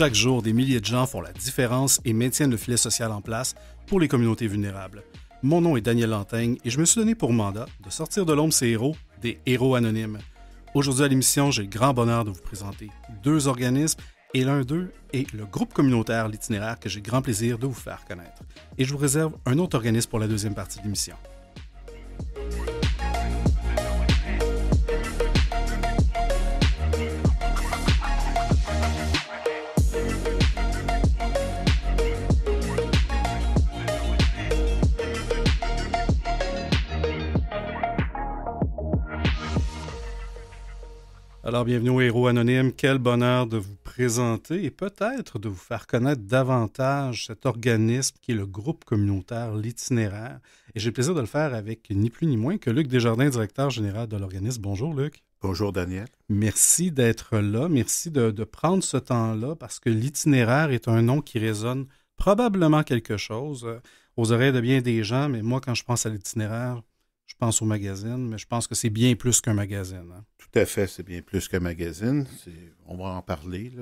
Chaque jour, des milliers de gens font la différence et maintiennent le filet social en place pour les communautés vulnérables. Mon nom est Daniel Lantaigne et je me suis donné pour mandat de sortir de l'ombre ces héros, des héros anonymes. Aujourd'hui à l'émission, j'ai le grand bonheur de vous présenter deux organismes et l'un d'eux est le groupe communautaire L'Itinéraire que j'ai grand plaisir de vous faire connaître. Et je vous réserve un autre organisme pour la deuxième partie de l'émission. Alors, bienvenue aux Héros anonyme. Quel bonheur de vous présenter et peut-être de vous faire connaître davantage cet organisme qui est le groupe communautaire L'Itinéraire. Et j'ai le plaisir de le faire avec ni plus ni moins que Luc Desjardins, directeur général de l'organisme. Bonjour, Luc. Bonjour, Daniel. Merci d'être là. Merci de, de prendre ce temps-là parce que L'Itinéraire est un nom qui résonne probablement quelque chose euh, aux oreilles de bien des gens, mais moi, quand je pense à l'itinéraire, je pense au magazine, mais je pense que c'est bien plus qu'un magazine. Hein. Tout à fait, c'est bien plus qu'un magazine. On va en parler.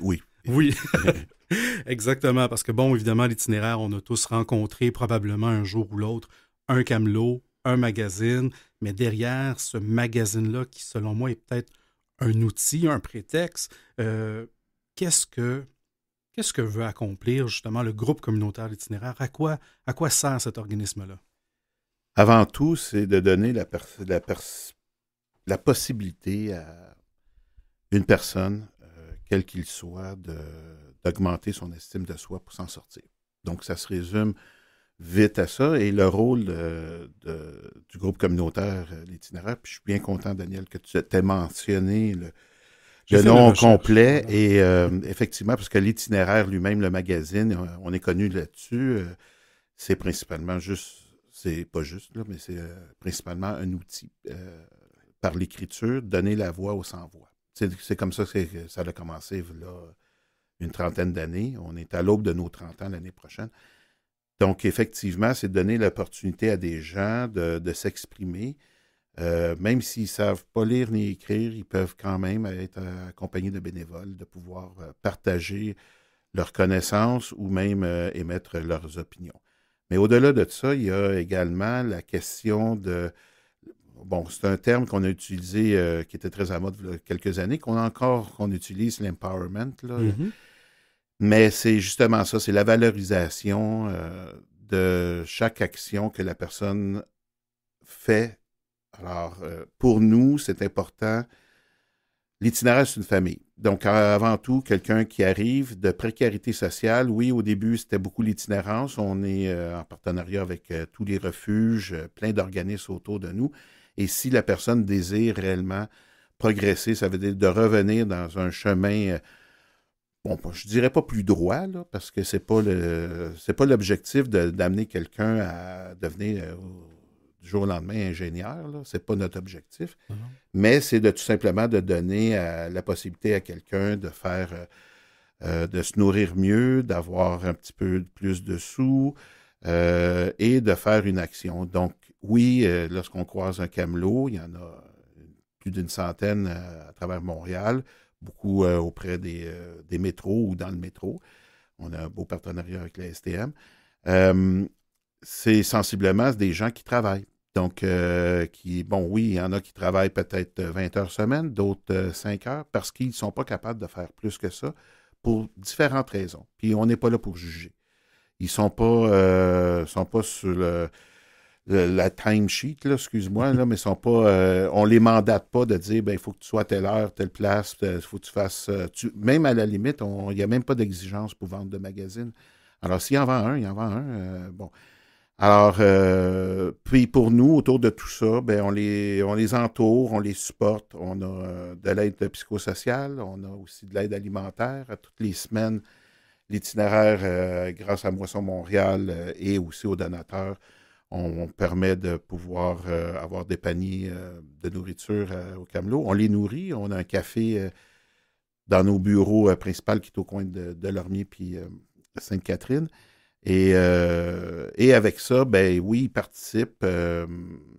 Oui. Oui, exactement, parce que bon, évidemment, l'itinéraire, on a tous rencontré probablement un jour ou l'autre un camelot, un magazine, mais derrière ce magazine-là, qui selon moi est peut-être un outil, un prétexte, euh, qu'est-ce que qu'est-ce que veut accomplir justement le groupe communautaire l'itinéraire? À quoi, à quoi sert cet organisme-là? avant tout, c'est de donner la, la, la, possibilité à une personne, euh, quel qu'il soit, d'augmenter son estime de soi pour s'en sortir. Donc, ça se résume vite à ça. Et le rôle du groupe communautaire, euh, l'itinéraire, puis je suis bien content, Daniel, que tu t'es mentionné le, nom complet. Et euh, effectivement, parce que l'itinéraire lui-même, le magazine, on est connu là-dessus, c'est principalement juste c'est pas juste, mais c'est euh, principalement un outil euh, par l'écriture, donner la voix aux sans-voix. C'est comme ça que ça a commencé, là, une trentaine d'années. On est à l'aube de nos trente ans l'année prochaine. Donc, effectivement, c'est donner l'opportunité à des gens de, s'exprimer. Euh, même s'ils ne savent pas lire ni écrire, ils peuvent quand même être accompagnés de bénévoles, de pouvoir partager leurs connaissances ou même émettre leurs opinions. Mais au-delà de ça, il y a également la question de. Bon, c'est un terme qu'on a utilisé, euh, qui était très à mode il y a quelques années, qu'on a encore, qu'on utilise, l'empowerment. Mm-hmm. Mais c'est justement ça, c'est la valorisation euh, de chaque action que la personne fait. Alors, euh, pour nous, c'est important L'itinéraire, c'est une famille. Donc, avant tout, quelqu'un qui arrive de précarité sociale. Oui, au début, c'était beaucoup l'itinérance. On est euh, en partenariat avec euh, tous les refuges, euh, plein d'organismes autour de nous. Et si la personne désire réellement progresser, ça veut dire de revenir dans un chemin, bon, je dirais pas plus droit, parce que c'est pas pas l'objectif d'amener quelqu'un à devenir du jour au lendemain ingénieur, ce n'est pas notre objectif, mais c'est de tout simplement de donner euh, la possibilité à quelqu'un de faire, euh, euh, de se nourrir mieux, d'avoir un petit peu plus de sous et de faire une action. Donc, oui, lorsqu'on croise un camelot, il y en a plus d'une centaine à travers Montréal, beaucoup auprès des, des, métros ou dans le métro. On a un beau partenariat avec la STM c'est sensiblement des gens qui travaillent. Donc, euh, qui, bon, oui, il y en a qui travaillent peut-être 20 heures semaine, d'autres 5 euh, heures, parce qu'ils ne sont pas capables de faire plus que ça pour différentes raisons. Puis on n'est pas là pour juger. Ils ne sont, pas, euh, sont pas sur le, la timesheet, excuse-moi, là, mais sont pas, on ne les mandate pas de dire ben, il faut que tu sois à telle heure, telle place, il faut que tu fasses. Tu, même à la limite, il n'y a même pas d'exigence pour vendre de magazines. Alors, s'il y en vend un, il y en vend un. bon. Alors, euh, puis pour nous, autour de tout ça, ben on, les, on les entoure, on les supporte. On a euh, de l'aide psychosociale, on a aussi de l'aide alimentaire. À toutes les semaines, l'itinéraire, euh, grâce à Moisson Montréal et aussi aux donateurs, on, permet de pouvoir avoir des paniers de nourriture au Camelot. On les nourrit, on a un café dans nos bureaux principaux qui est au coin de, de Lormier puis Sainte-Catherine. Et, euh, et avec ça, ben oui, ils participent. Euh,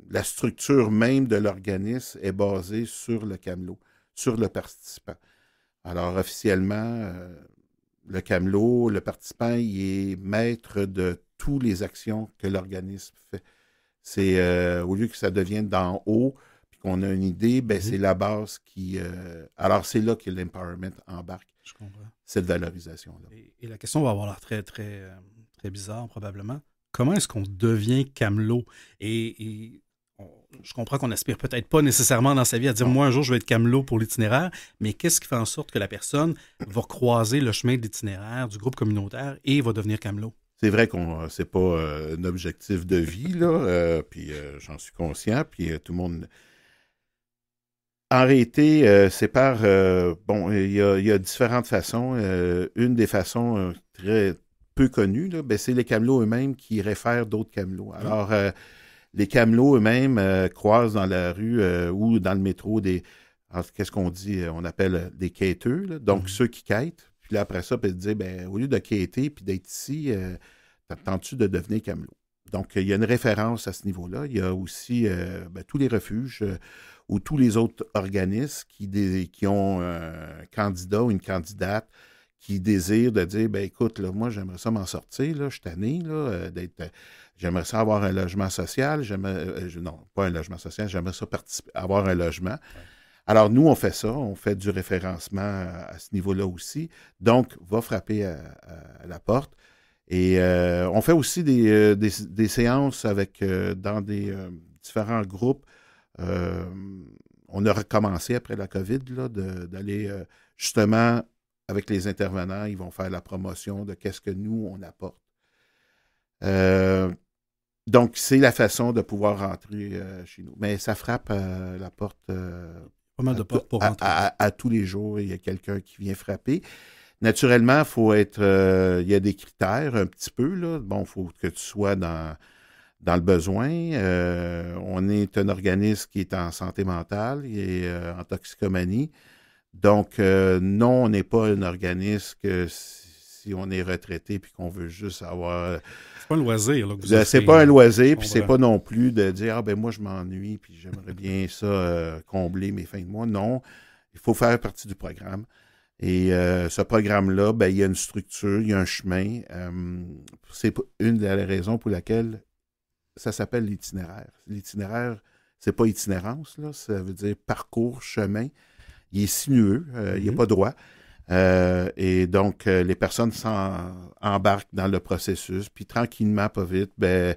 la structure même de l'organisme est basée sur le camelot, sur le participant. Alors officiellement, euh, le camelot, le participant, il est maître de toutes les actions que l'organisme fait. C'est au lieu que ça devienne d'en haut, puis qu'on a une idée, ben, mhm. c'est la base qui. alors c'est là que l'empowerment embarque. Je Cette valorisation-là. Et, la question va avoir l'air très, très bizarre probablement. Comment est-ce qu'on devient Camelot et, je comprends qu'on aspire peut-être pas nécessairement dans sa vie à dire moi un jour je vais être Camelot pour l'itinéraire, mais qu'est-ce qui fait en sorte que la personne va croiser le chemin de l'itinéraire du groupe communautaire et va devenir Camelot? C'est vrai qu'on euh, c'est pas euh, un objectif de vie là, euh, puis j'en suis conscient, puis tout le monde. En réalité, c'est par bon, il y, a différentes façons. une des façons très peu connus, ben, c'est les camelots eux-mêmes qui réfèrent d'autres camelots. Ah. Alors, euh, les camelots eux-mêmes euh, croisent dans la rue euh, ou dans le métro des. Qu'est-ce qu'on dit On appelle des quêteux, donc mmh. ceux qui quêtent. Puis là, après ça, puis ben, se disent ben, au lieu de quêter puis d'être ici, t'attends-tu de devenir camelot donc, il y a une référence à ce niveau-là. Il y a aussi ben, tous les refuges ou tous les autres organismes qui, qui ont un candidat ou une candidate qui désire de dire ben écoute, là, moi, j'aimerais ça m'en sortir, là, je suis tanné, là, euh, euh, j'aimerais ça avoir un logement social, j'aimerais. Euh, non, pas un logement social, j'aimerais ça avoir un logement. Alors, nous, on fait ça, on fait du référencement à, ce niveau-là aussi. Donc, va frapper à, la porte. Et on fait aussi des, séances avec dans des différents groupes. on a recommencé après la COVID là, d'aller justement avec les intervenants, ils vont faire la promotion de qu'est-ce que nous, on apporte. Euh, donc, c'est la façon de pouvoir rentrer euh, chez nous. Mais ça frappe euh, la porte. Pas de portes pour rentrer. À, tous les jours, il y a quelqu'un qui vient frapper. Naturellement, faut être. il y a des critères un petit peu. Là. Bon, il faut que tu sois dans, dans le besoin. on est un organisme qui est en santé mentale et en toxicomanie. Donc, euh, non, on n'est pas un organisme que si, on est retraité puis qu'on veut juste avoir. Euh, c'est pas un loisir. Ben, c'est pas un loisir, puis c'est pas non plus de dire Ah, ben moi, je m'ennuie, puis j'aimerais bien ça euh, combler mes fins de mois. Non, il faut faire partie du programme. Et ce programme-là, ben, il y a une structure, il y a un chemin. c'est une des raisons pour laquelle ça s'appelle l'itinéraire. L'itinéraire, c'est pas itinérance, là, ça veut dire parcours, chemin il est sinueux, euh, il n'est mhm. pas droit. Euh, et donc, euh, les personnes s'embarquent dans le processus, puis tranquillement, pas vite, ben,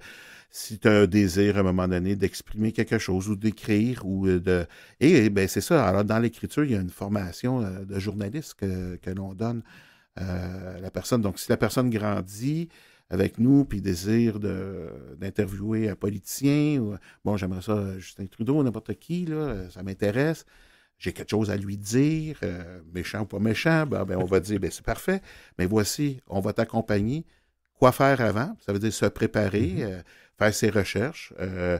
si tu as un désir à un moment donné d'exprimer quelque chose ou d'écrire ou de. Et, ben, c'est ça. Alors, dans l'écriture, il y a une formation de journaliste que, l'on donne à la personne. Donc, si la personne grandit, avec nous, puis désire d'interviewer un politicien. Ou, bon, j'aimerais ça, Justin Trudeau, n'importe qui, ça m'intéresse j'ai quelque chose à lui dire, euh, méchant ou pas méchant, ben, ben, on va dire, ben, c'est parfait, mais voici, on va t'accompagner. Quoi faire avant? Ça veut dire se préparer, mm-hmm. euh, faire ses recherches, euh,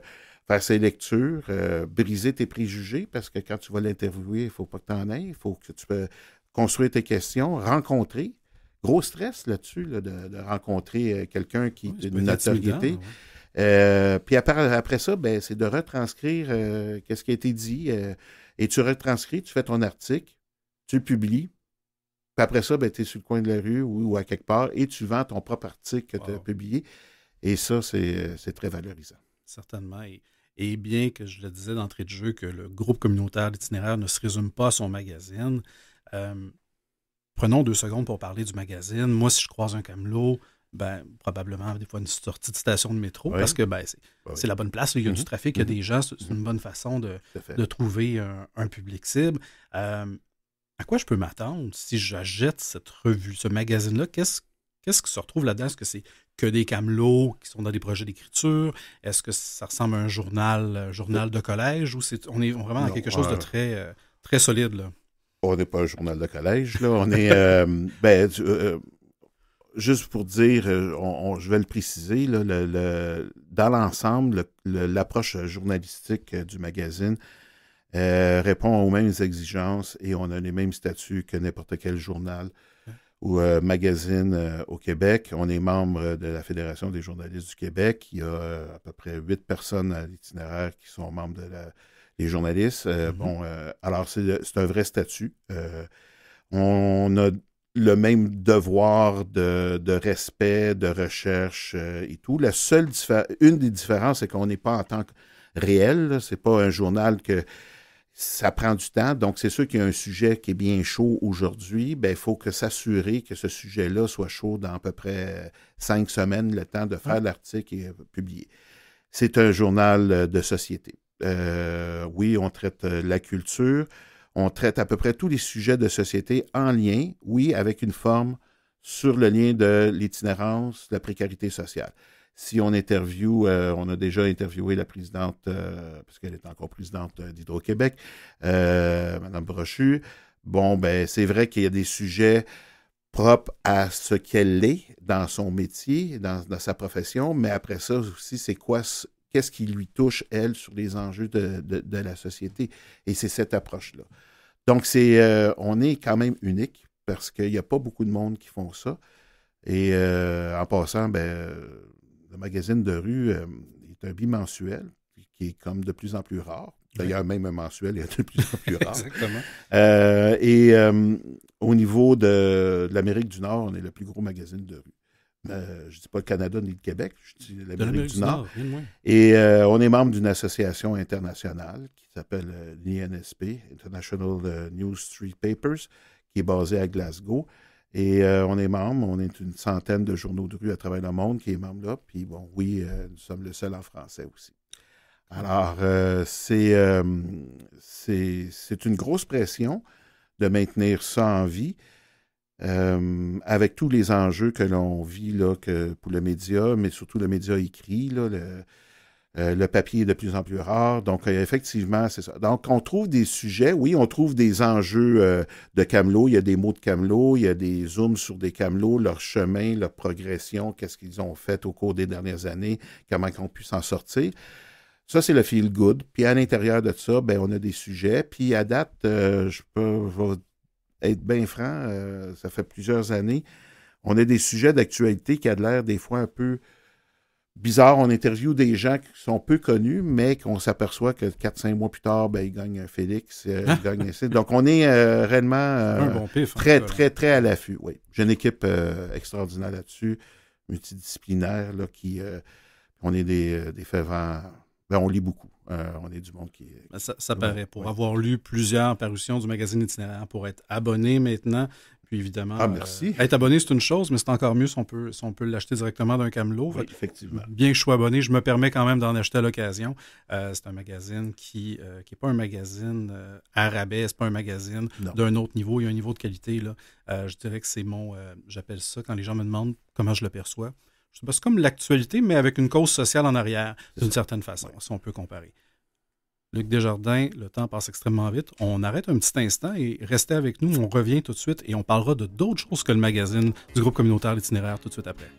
faire ses lectures, briser tes préjugés, parce que quand tu vas l'interviewer, il ne faut pas que tu en aies, il faut que tu peux construire tes questions, rencontrer. Gros stress là-dessus, de, rencontrer quelqu'un qui est une notoriété. puis après, ça, ben, c'est de retranscrire qu'est-ce qui a été dit et tu retranscris, tu fais ton article, tu le publies, puis après ça, ben, tu es sur le coin de la rue ou, à quelque part et tu vends ton propre article que tu as publié. Et ça, c'est euh, très valorisant. Certainement. Et, bien que je le disais d'entrée de jeu, que le groupe communautaire d'itinéraire ne se résume pas à son magazine, euh, prenons deux secondes pour parler du magazine. Moi, si je croise un camelot, ben, probablement des fois une sortie de station de métro, parce que ben, c'est la bonne place, il y a du mhm. trafic, il y a mhm. des gens, c'est une mhm. bonne façon de, trouver un, public cible. à quoi je peux m'attendre si j'achète cette revue, ce magazine-là? Qu'est-ce Qu'est-ce qui se retrouve là-dedans? Est-ce que c'est que des camelots qui sont dans des projets d'écriture? Est-ce que ça ressemble à un journal, euh, journal de collège? Ou c'est, on est vraiment quelque chose de très, euh, très solide? Là? On n'est pas un journal de collège. Là. On est. Euh, ben, juste pour dire, euh, je vais le préciser, le, dans l'ensemble, l'approche journalistique euh, du magazine euh, répond aux mêmes exigences et on a les mêmes statuts que n'importe quel journal ou magazine au Québec. On est membre de la Fédération des journalistes du Québec. Il y a à peu près huit personnes à l'itinéraire qui sont membres des journalistes. Mm-hmm. Bon, alors c'est un vrai statut. on a le même devoir de, respect, de recherche euh, et tout. La seule une des différences, c'est qu'on n'est pas en tant que réel. C'est pas un journal que ça prend du temps. Donc, c'est sûr qu'il y a un sujet qui est bien chaud aujourd'hui. il ben, faut que s'assurer que ce sujet-là soit chaud dans à peu près cinq semaines, le temps de faire l'article et euh, publier. C'est un journal euh, de société. oui, on traite la culture. On traite à peu près tous les sujets de société en lien, oui, avec une forme sur le lien de l'itinérance, de la précarité sociale. Si on interviewe, euh, on a déjà interviewé la présidente, euh, puisqu'elle est encore présidente euh, d'Hydro-Québec, euh, Mme Brochu. Bon, ben, c'est vrai qu'il y a des sujets propres à ce qu'elle est dans son métier, dans, sa profession, mais après ça aussi, c'est quoi, qu'est-ce qui lui touche, elle, sur les enjeux de la société. Et c'est cette approche-là. Donc, c'est, euh, on est quand même unique parce qu'il n'y a pas beaucoup de monde qui font ça. Et euh, en passant, ben, le magazine de rue euh, est un bimensuel qui est comme de plus en plus rare. D'ailleurs, même un mensuel est de plus en plus rare. Exactement. et au niveau de l'Amérique du Nord, on est le plus gros magazine de rue. Euh, je ne dis pas le Canada ni le Québec, je dis l'Amérique du Nord. et euh, on est membre d'une association internationale qui s'appelle euh, l'INSP, International News Street Papers, qui est basée à Glasgow. Et on est membre, on est une centaine de journaux de rue à travers le monde qui est membre là. Puis bon, oui, nous sommes le seul en français aussi. Alors, c'est une grosse pression de maintenir ça en vie. Euh, avec tous les enjeux que l'on vit là, que pour le média, mais surtout le média écrit, le, euh, le, papier est de plus en plus rare. Donc, euh, effectivement, c'est ça. Donc, on trouve des sujets, oui, on trouve des enjeux de camelot. Il y a des mots de camelot, il y a des zooms sur des camelots, leur chemin, leur progression, qu'est-ce qu'ils ont fait au cours des dernières années, comment qu'on puisse pu s'en sortir. Ça, c'est le feel good. Puis à l'intérieur de ça, ben, on a des sujets. Puis à date, je peux être bien franc, euh, ça fait plusieurs années, on a des sujets d'actualité qui a de l'air des fois un peu bizarre. On interview des gens qui sont peu connus, mais qu'on s'aperçoit que 4-5 mois plus tard, ben, ils gagnent un Félix, euh, ils ah! gagnent un Donc, on est euh, réellement très, très, très à l'affût. Oui. J'ai une équipe extraordinaire là-dessus, multidisciplinaire, là, qui. on est des, des ben, on lit beaucoup. Euh, on est du monde qui. Ben, ça, paraît. Pour avoir lu plusieurs parutions du magazine itinéraire, pour être abonné maintenant, puis évidemment. Ah, merci. Euh, être abonné, c'est une chose, mais c'est encore mieux si on peut, peut l'acheter directement d'un camelot. effectivement. Bien que je sois abonné, je me permets quand même d'en acheter à l'occasion. Euh, c'est un magazine qui n'est pas un magazine arabais, n'est pas un magazine d'un autre niveau. Il y a un niveau de qualité. Là. je dirais que c'est mon. J'appelle ça quand les gens me demandent comment je le perçois. Je C'est comme l'actualité, mais avec une cause sociale en arrière, d'une certaine façon, si on peut comparer. Luc Desjardins, le temps passe extrêmement vite. On arrête un petit instant et restez avec nous. On revient tout de suite et on parlera de d'autres choses que le magazine du groupe communautaire L'Itinéraire tout de suite après.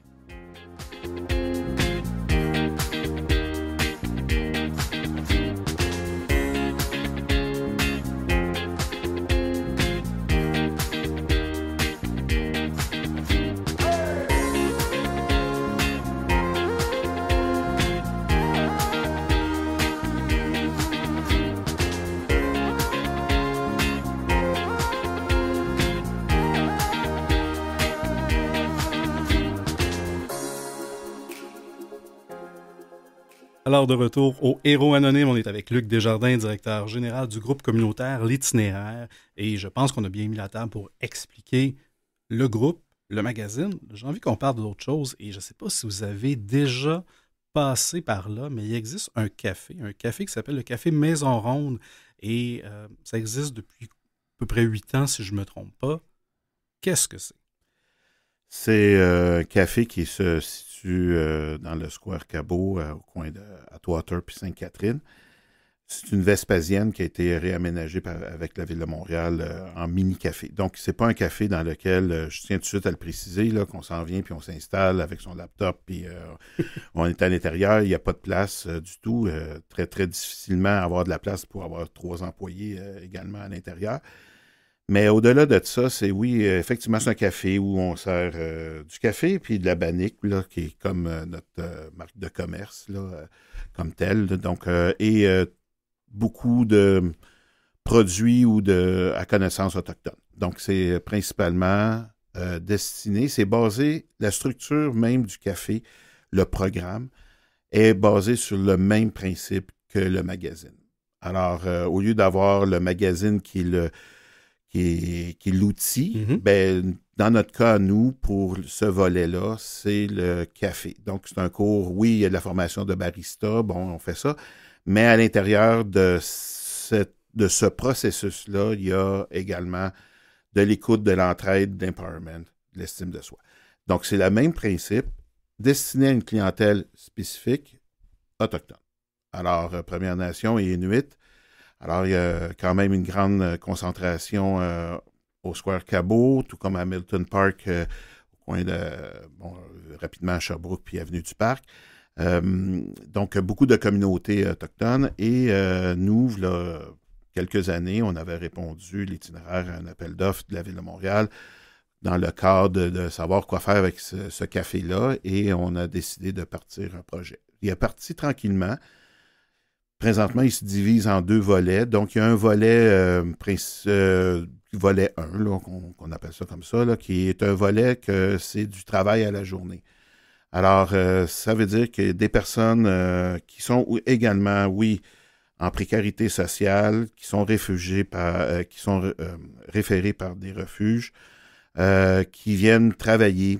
Alors, de retour au Héros Anonyme, on est avec Luc Desjardins, directeur général du groupe communautaire L'Itinéraire. Et je pense qu'on a bien mis la table pour expliquer le groupe, le magazine. J'ai envie qu'on parle d'autre chose et je ne sais pas si vous avez déjà passé par là, mais il existe un café, un café qui s'appelle le Café Maison Ronde. Et euh, ça existe depuis à peu près huit ans, si je ne me trompe pas. Qu'est-ce que c'est? C'est euh, un café qui se situe euh, dans le square Cabot, euh, au coin de Atwater puis Sainte-Catherine. C'est une Vespasienne qui a été réaménagée avec la Ville de Montréal euh, en mini-café. Donc, ce n'est pas un café dans lequel, je tiens tout de suite à le préciser, là, qu'on s'en vient, puis on s'installe avec son laptop, puis on est à l'intérieur, il n'y a pas de place du tout. très, très difficilement avoir de la place pour avoir trois employés également à l'intérieur. Mais au-delà de ça, c'est oui, euh, effectivement, c'est un café où on sert euh, du café puis de la bannique, là, qui est comme euh, notre marque de commerce, là, comme telle. Donc, et beaucoup de produits ou de à connaissance autochtone. Donc, c'est principalement destiné, c'est basé, la structure même du café, le programme, est basé sur le même principe que le magazine. Alors, au lieu d'avoir le magazine qui le qui est, l'outil, mm-hmm. ben, dans notre cas, nous, pour ce volet-là, c'est le café. Donc, c'est un cours, oui, il y a de la formation de barista, bon, on fait ça, mais à l'intérieur de, de ce processus-là, il y a également de l'écoute, de l'entraide, d'empowerment, de l'estime de soi. Donc, c'est le même principe destiné à une clientèle spécifique autochtone. Alors, euh, Première Nation et Inuit, alors, il y a quand même une grande euh, concentration euh, au Square Cabot, tout comme à Milton Park, euh, au coin de, bon, rapidement à Sherbrooke puis Avenue du Parc. donc, beaucoup de communautés autochtones. Et nous, a quelques années, on avait répondu l'itinéraire à un appel d'offres de la Ville de Montréal dans le cadre de savoir quoi faire avec ce, ce café-là. Et on a décidé de partir un projet. Il est parti tranquillement. Présentement, il se divise en deux volets. Donc, il y a un volet, euh, euh volet 1, qu'on appelle ça comme ça, qui est un volet que c'est du travail à la journée. Alors, euh, ça veut dire que des personnes euh, qui sont également, oui, en précarité sociale, qui sont réfugiés par, qui sont référés par des refuges, qui viennent travailler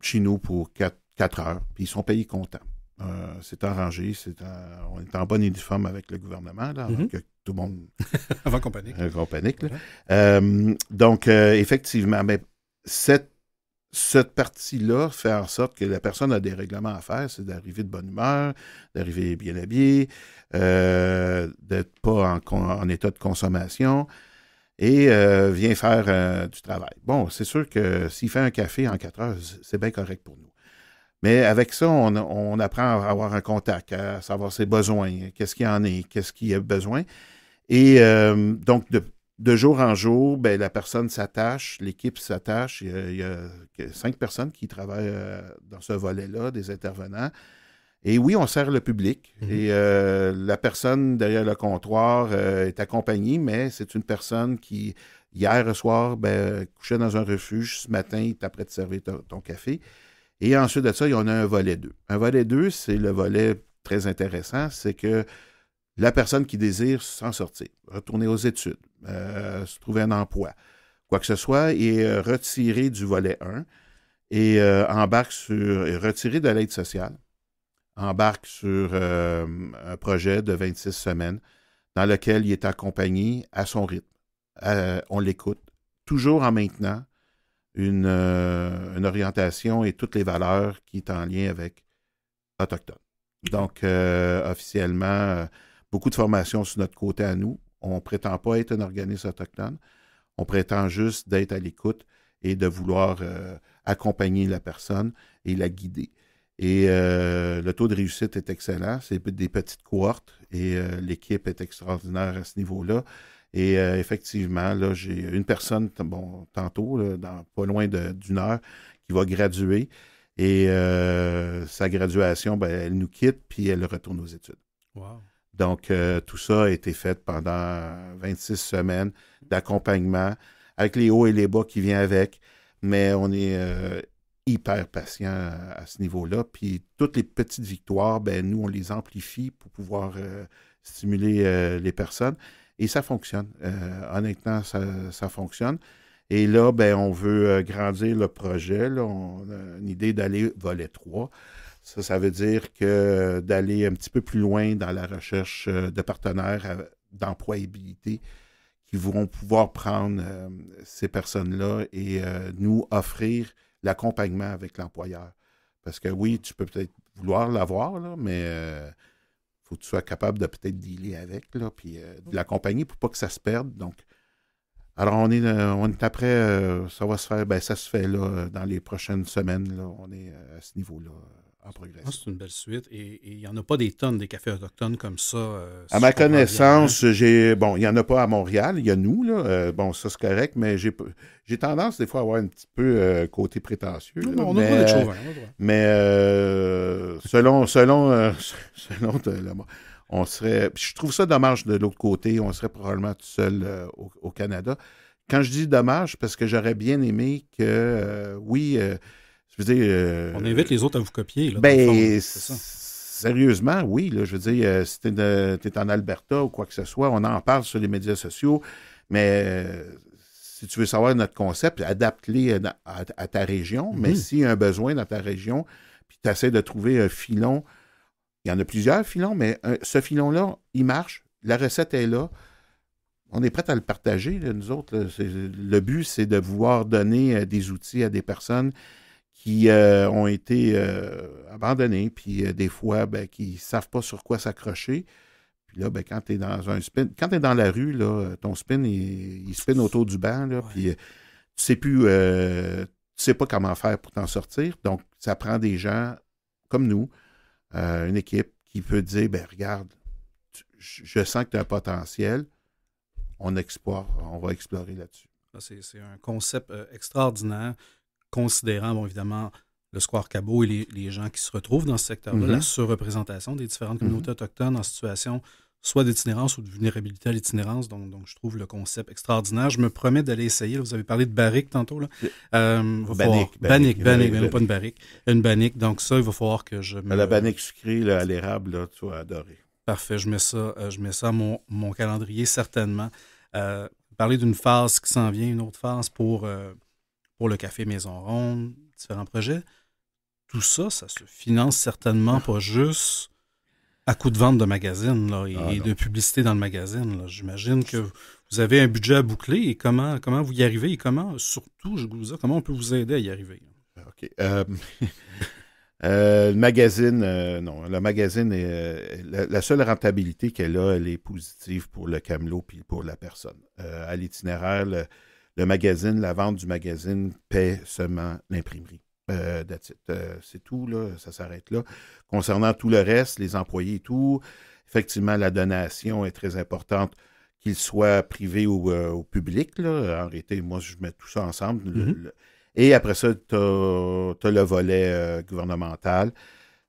chez nous pour 4, heures, puis ils sont payés comptant. Euh, c'est arrangé, c'est on est en bonne uniforme avec le gouvernement, là, mm-hmm. tout le monde... avant qu'on panique. Euh, euh, donc, effectivement, mais ben, cette, cette partie-là fait en sorte que la personne a des règlements à faire, c'est d'arriver de bonne humeur, d'arriver bien habillé, d'être pas en, en, état de consommation, et vient faire du travail. Bon, c'est sûr que s'il fait un café en quatre heures, c'est bien correct pour nous. Mais avec ça, on, apprend à avoir un contact, à savoir ses besoins, qu'est-ce qu'il en est, qu'est-ce qu'il a besoin. Et euh, donc, de, jour en jour, ben, la personne s'attache, l'équipe s'attache. Il, y a cinq personnes qui travaillent euh, dans ce volet-là, des intervenants. Et oui, on sert le public. Mhm. Et euh, la personne derrière le comptoir est accompagnée, mais c'est une personne qui, hier soir, ben, couchait dans un refuge. Ce matin, il est prêt de servir ton café. Et ensuite de ça, il y en a un volet 2. Un volet 2, c'est le volet très intéressant, c'est que la personne qui désire s'en sortir, retourner aux études, euh, se trouver un emploi, quoi que ce soit, est euh, retirée du volet 1 et euh, embarque sur, est retirée de l'aide sociale, embarque sur un projet de 26 semaines dans lequel il est accompagné à son rythme. on l'écoute, toujours en maintenant euh, une, orientation et toutes les valeurs qui est en lien avec Autochtones. Donc, euh, officiellement, euh, beaucoup de formations sur notre côté à nous. On ne prétend pas être un organisme autochtone. On prétend juste d'être à l'écoute et de vouloir accompagner la personne et la guider. Et le taux de réussite est excellent. C'est des petites cohortes et l'équipe est extraordinaire à ce niveau-là. Et euh, effectivement, là, j'ai une personne, bon, tantôt, dans, pas loin d'une heure, qui va graduer. Et euh, sa graduation, ben, elle nous quitte, puis elle retourne aux études. Donc, euh, tout ça a été fait pendant 26 semaines d'accompagnement, avec les hauts et les bas qui viennent avec. Mais on est hyper patient à, ce niveau-là. Puis toutes les petites victoires, ben, nous, on les amplifie pour pouvoir stimuler les personnes. Et ça fonctionne. Euh, honnêtement, ça, fonctionne. Et là, ben, on veut euh, grandir le projet. on a une idée d'aller volet 3. Ça, ça veut dire que euh, d'aller un petit peu plus loin dans la recherche de partenaires d'employabilité qui vont pouvoir prendre ces personnes-là et nous offrir l'accompagnement avec l'employeur. Parce que oui, tu peux peut-être vouloir l'avoir, mais faut que tu sois capable de peut-être dealer avec, là, puis euh, de l'accompagner pour pas que ça se perde. Donc, alors on est, euh, on est après, euh, ça va se faire, ben, ça se fait là, dans les prochaines semaines. on est à ce niveau-là. Ah, c'est une belle suite. Et il n'y en a pas des tonnes des cafés autochtones comme ça. Euh, à ma hein? connaissance, j'ai. Bon, il n'y en a pas à Montréal, il y a nous, là. Euh, bon, ça c'est correct, mais j'ai tendance des fois à avoir un petit peu euh, côté prétentieux. on, mais, pas mais selon, selon, selon on serait. Je trouve ça dommage de l'autre côté. On serait probablement tout seul au, au, Canada. Quand je dis dommage, parce que j'aurais bien aimé que, oui, euh, on invite les autres à vous copier. Ben, sérieusement, oui. je veux dire, euh, si tu es, en Alberta ou quoi que ce soit, on en parle sur les médias sociaux, mais. Euh, si tu veux savoir notre concept, adapte-les à, ta région. Mais mhm. s'il y a un besoin dans ta région, puis tu essaies de trouver un filon, il y en a plusieurs filons, mais ce filon-là, il marche. La recette est là. On est prêt à le partager, nous autres. Le but, c'est de vouloir donner des outils à des personnes qui euh, ont été euh, abandonnés, puis euh, des fois, ben, qui ne savent pas sur quoi s'accrocher. Puis là, ben, quand tu es dans un spin, quand tu es dans la rue, ton spin, il, spin autour du banc, là, puis tu sais plus, tu sais pas comment faire pour t'en sortir. Donc, ça prend des gens comme nous, une équipe qui peut dire, ben regarde, je sens que tu as un potentiel, on explore, on va explorer là-dessus. C'est un concept extraordinaire considérant, bon, évidemment, le Square Cabot et les, les gens qui se retrouvent dans ce secteur-là, la mm-hmm. surreprésentation des différentes mm-hmm. communautés autochtones en situation soit d'itinérance ou de vulnérabilité à l'itinérance. Donc, donc, je trouve le concept extraordinaire. Je me promets d'aller essayer. vous avez parlé de barrique tantôt. Là. Euh, Banique, bannique, bannique, pas une barrique. Une bannique. Donc, ça, il va falloir que je. Me... La bannique sucrée là, à l'érable, tu vas adorer. Parfait. Je mets ça, euh, je mets ça à mon, mon calendrier, certainement. Euh, parler d'une phase qui s'en vient, une autre phase pour. Euh, pour le café Maison Ronde, différents projets. Tout ça, ça se finance certainement pas juste à coup de vente de magazines et, ah, de publicité dans le magazine. J'imagine que vous avez un budget à boucler et comment, comment vous y arrivez et comment, surtout, je vous dis, comment on peut vous aider à y arriver. Ah, OK. Euh, euh, le magazine, euh, non, le magazine, est, la, seule rentabilité qu'elle a, elle est positive pour le camelot puis pour la personne. à l'itinéraire, le magazine, la vente du magazine paie seulement l'imprimerie. Euh, euh, c'est tout, là, ça s'arrête là. Concernant tout le reste, les employés et tout, effectivement, la donation est très importante, qu'il soit privé ou euh, public. Là. En réalité, moi, je mets tout ça ensemble. Mm-hmm. et après ça, tu as, as, le volet gouvernemental,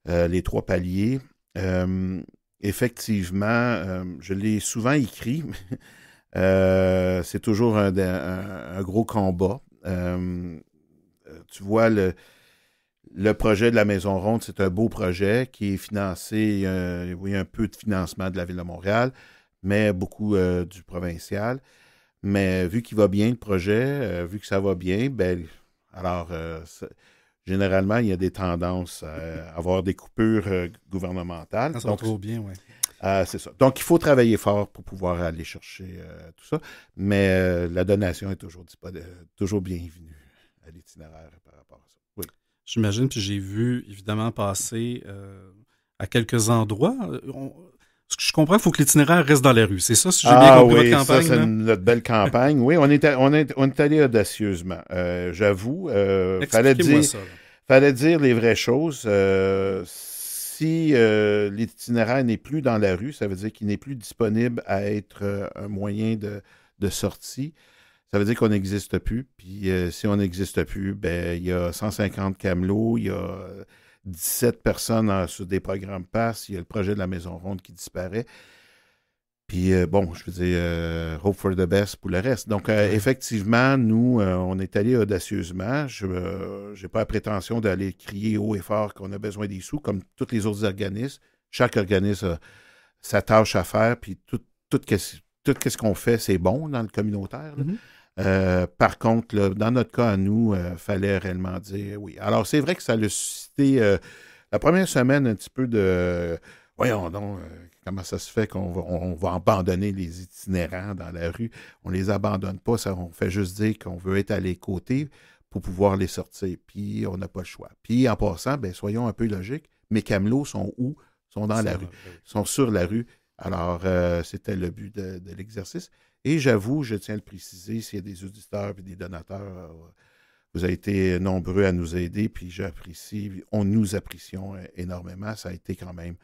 les trois paliers. effectivement, je l'ai souvent écrit. Euh, c'est toujours un, gros combat. Euh, euh, tu vois, le, projet de la Maison Ronde, c'est un beau projet qui est financé, y oui, un peu de financement de la Ville de Montréal, mais beaucoup du provincial. Mais vu qu'il va bien le projet, vu que ça va bien, ben, alors généralement, il y a des tendances à avoir des coupures gouvernementales. Ça se retrouve bien, oui. Euh, c'est ça. Donc, il faut travailler fort pour pouvoir aller chercher euh, tout ça. Mais euh, la donation est toujours, toujours bienvenue à l'itinéraire par rapport à ça. Oui. J'imagine, puis j'ai vu évidemment passer à quelques endroits. Ce que je comprends il faut que l'itinéraire reste dans les rues. C'est ça, si j'ai bien ah compris votre campagne? Ça, c'est notre belle campagne. oui, on est, on est, on allé audacieusement. J'avoue, fallait fallait dire les vraies choses si euh, l'itinéraire n'est plus dans la rue, ça veut dire qu'il n'est plus disponible à être euh, un moyen de, sortie. Ça veut dire qu'on n'existe plus. Puis euh, si on n'existe plus, ben, il y a 150 camelots, il y a 17 personnes sous sur des programmes PASS, il y a le projet de la Maison Ronde qui disparaît. Puis euh, bon, je veux dire, euh, hope for the best pour le reste. Donc, euh, effectivement, nous, on est allé audacieusement. Je n'ai pas la prétention d'aller crier haut et fort qu'on a besoin des sous, comme tous les autres organismes. Chaque organisme a sa tâche à faire, puis tout, tout ce qu'on fait, c'est bon dans le communautaire. Mm-hmm. par contre, dans notre cas, à nous, il fallait réellement dire oui. Alors, c'est vrai que ça a suscité la première semaine un petit peu de voyons donc, Comment ça se fait qu'on va, abandonner les itinérants dans la rue? On ne les abandonne pas, ça, on fait juste dire qu'on veut être à les côtés pour pouvoir les sortir. Puis on n'a pas le choix. Puis en passant, ben, soyons un peu logiques, mes camelots sont où? sont dans la rue, ben sont sur la rue. Alors, euh, c'était le but de, l'exercice. Et j'avoue, je tiens à le préciser, s'il y a des auditeurs et des donateurs, euh, vous avez été nombreux à nous aider, puis j'apprécie, on nous apprécions euh, énormément. Ça a été quand même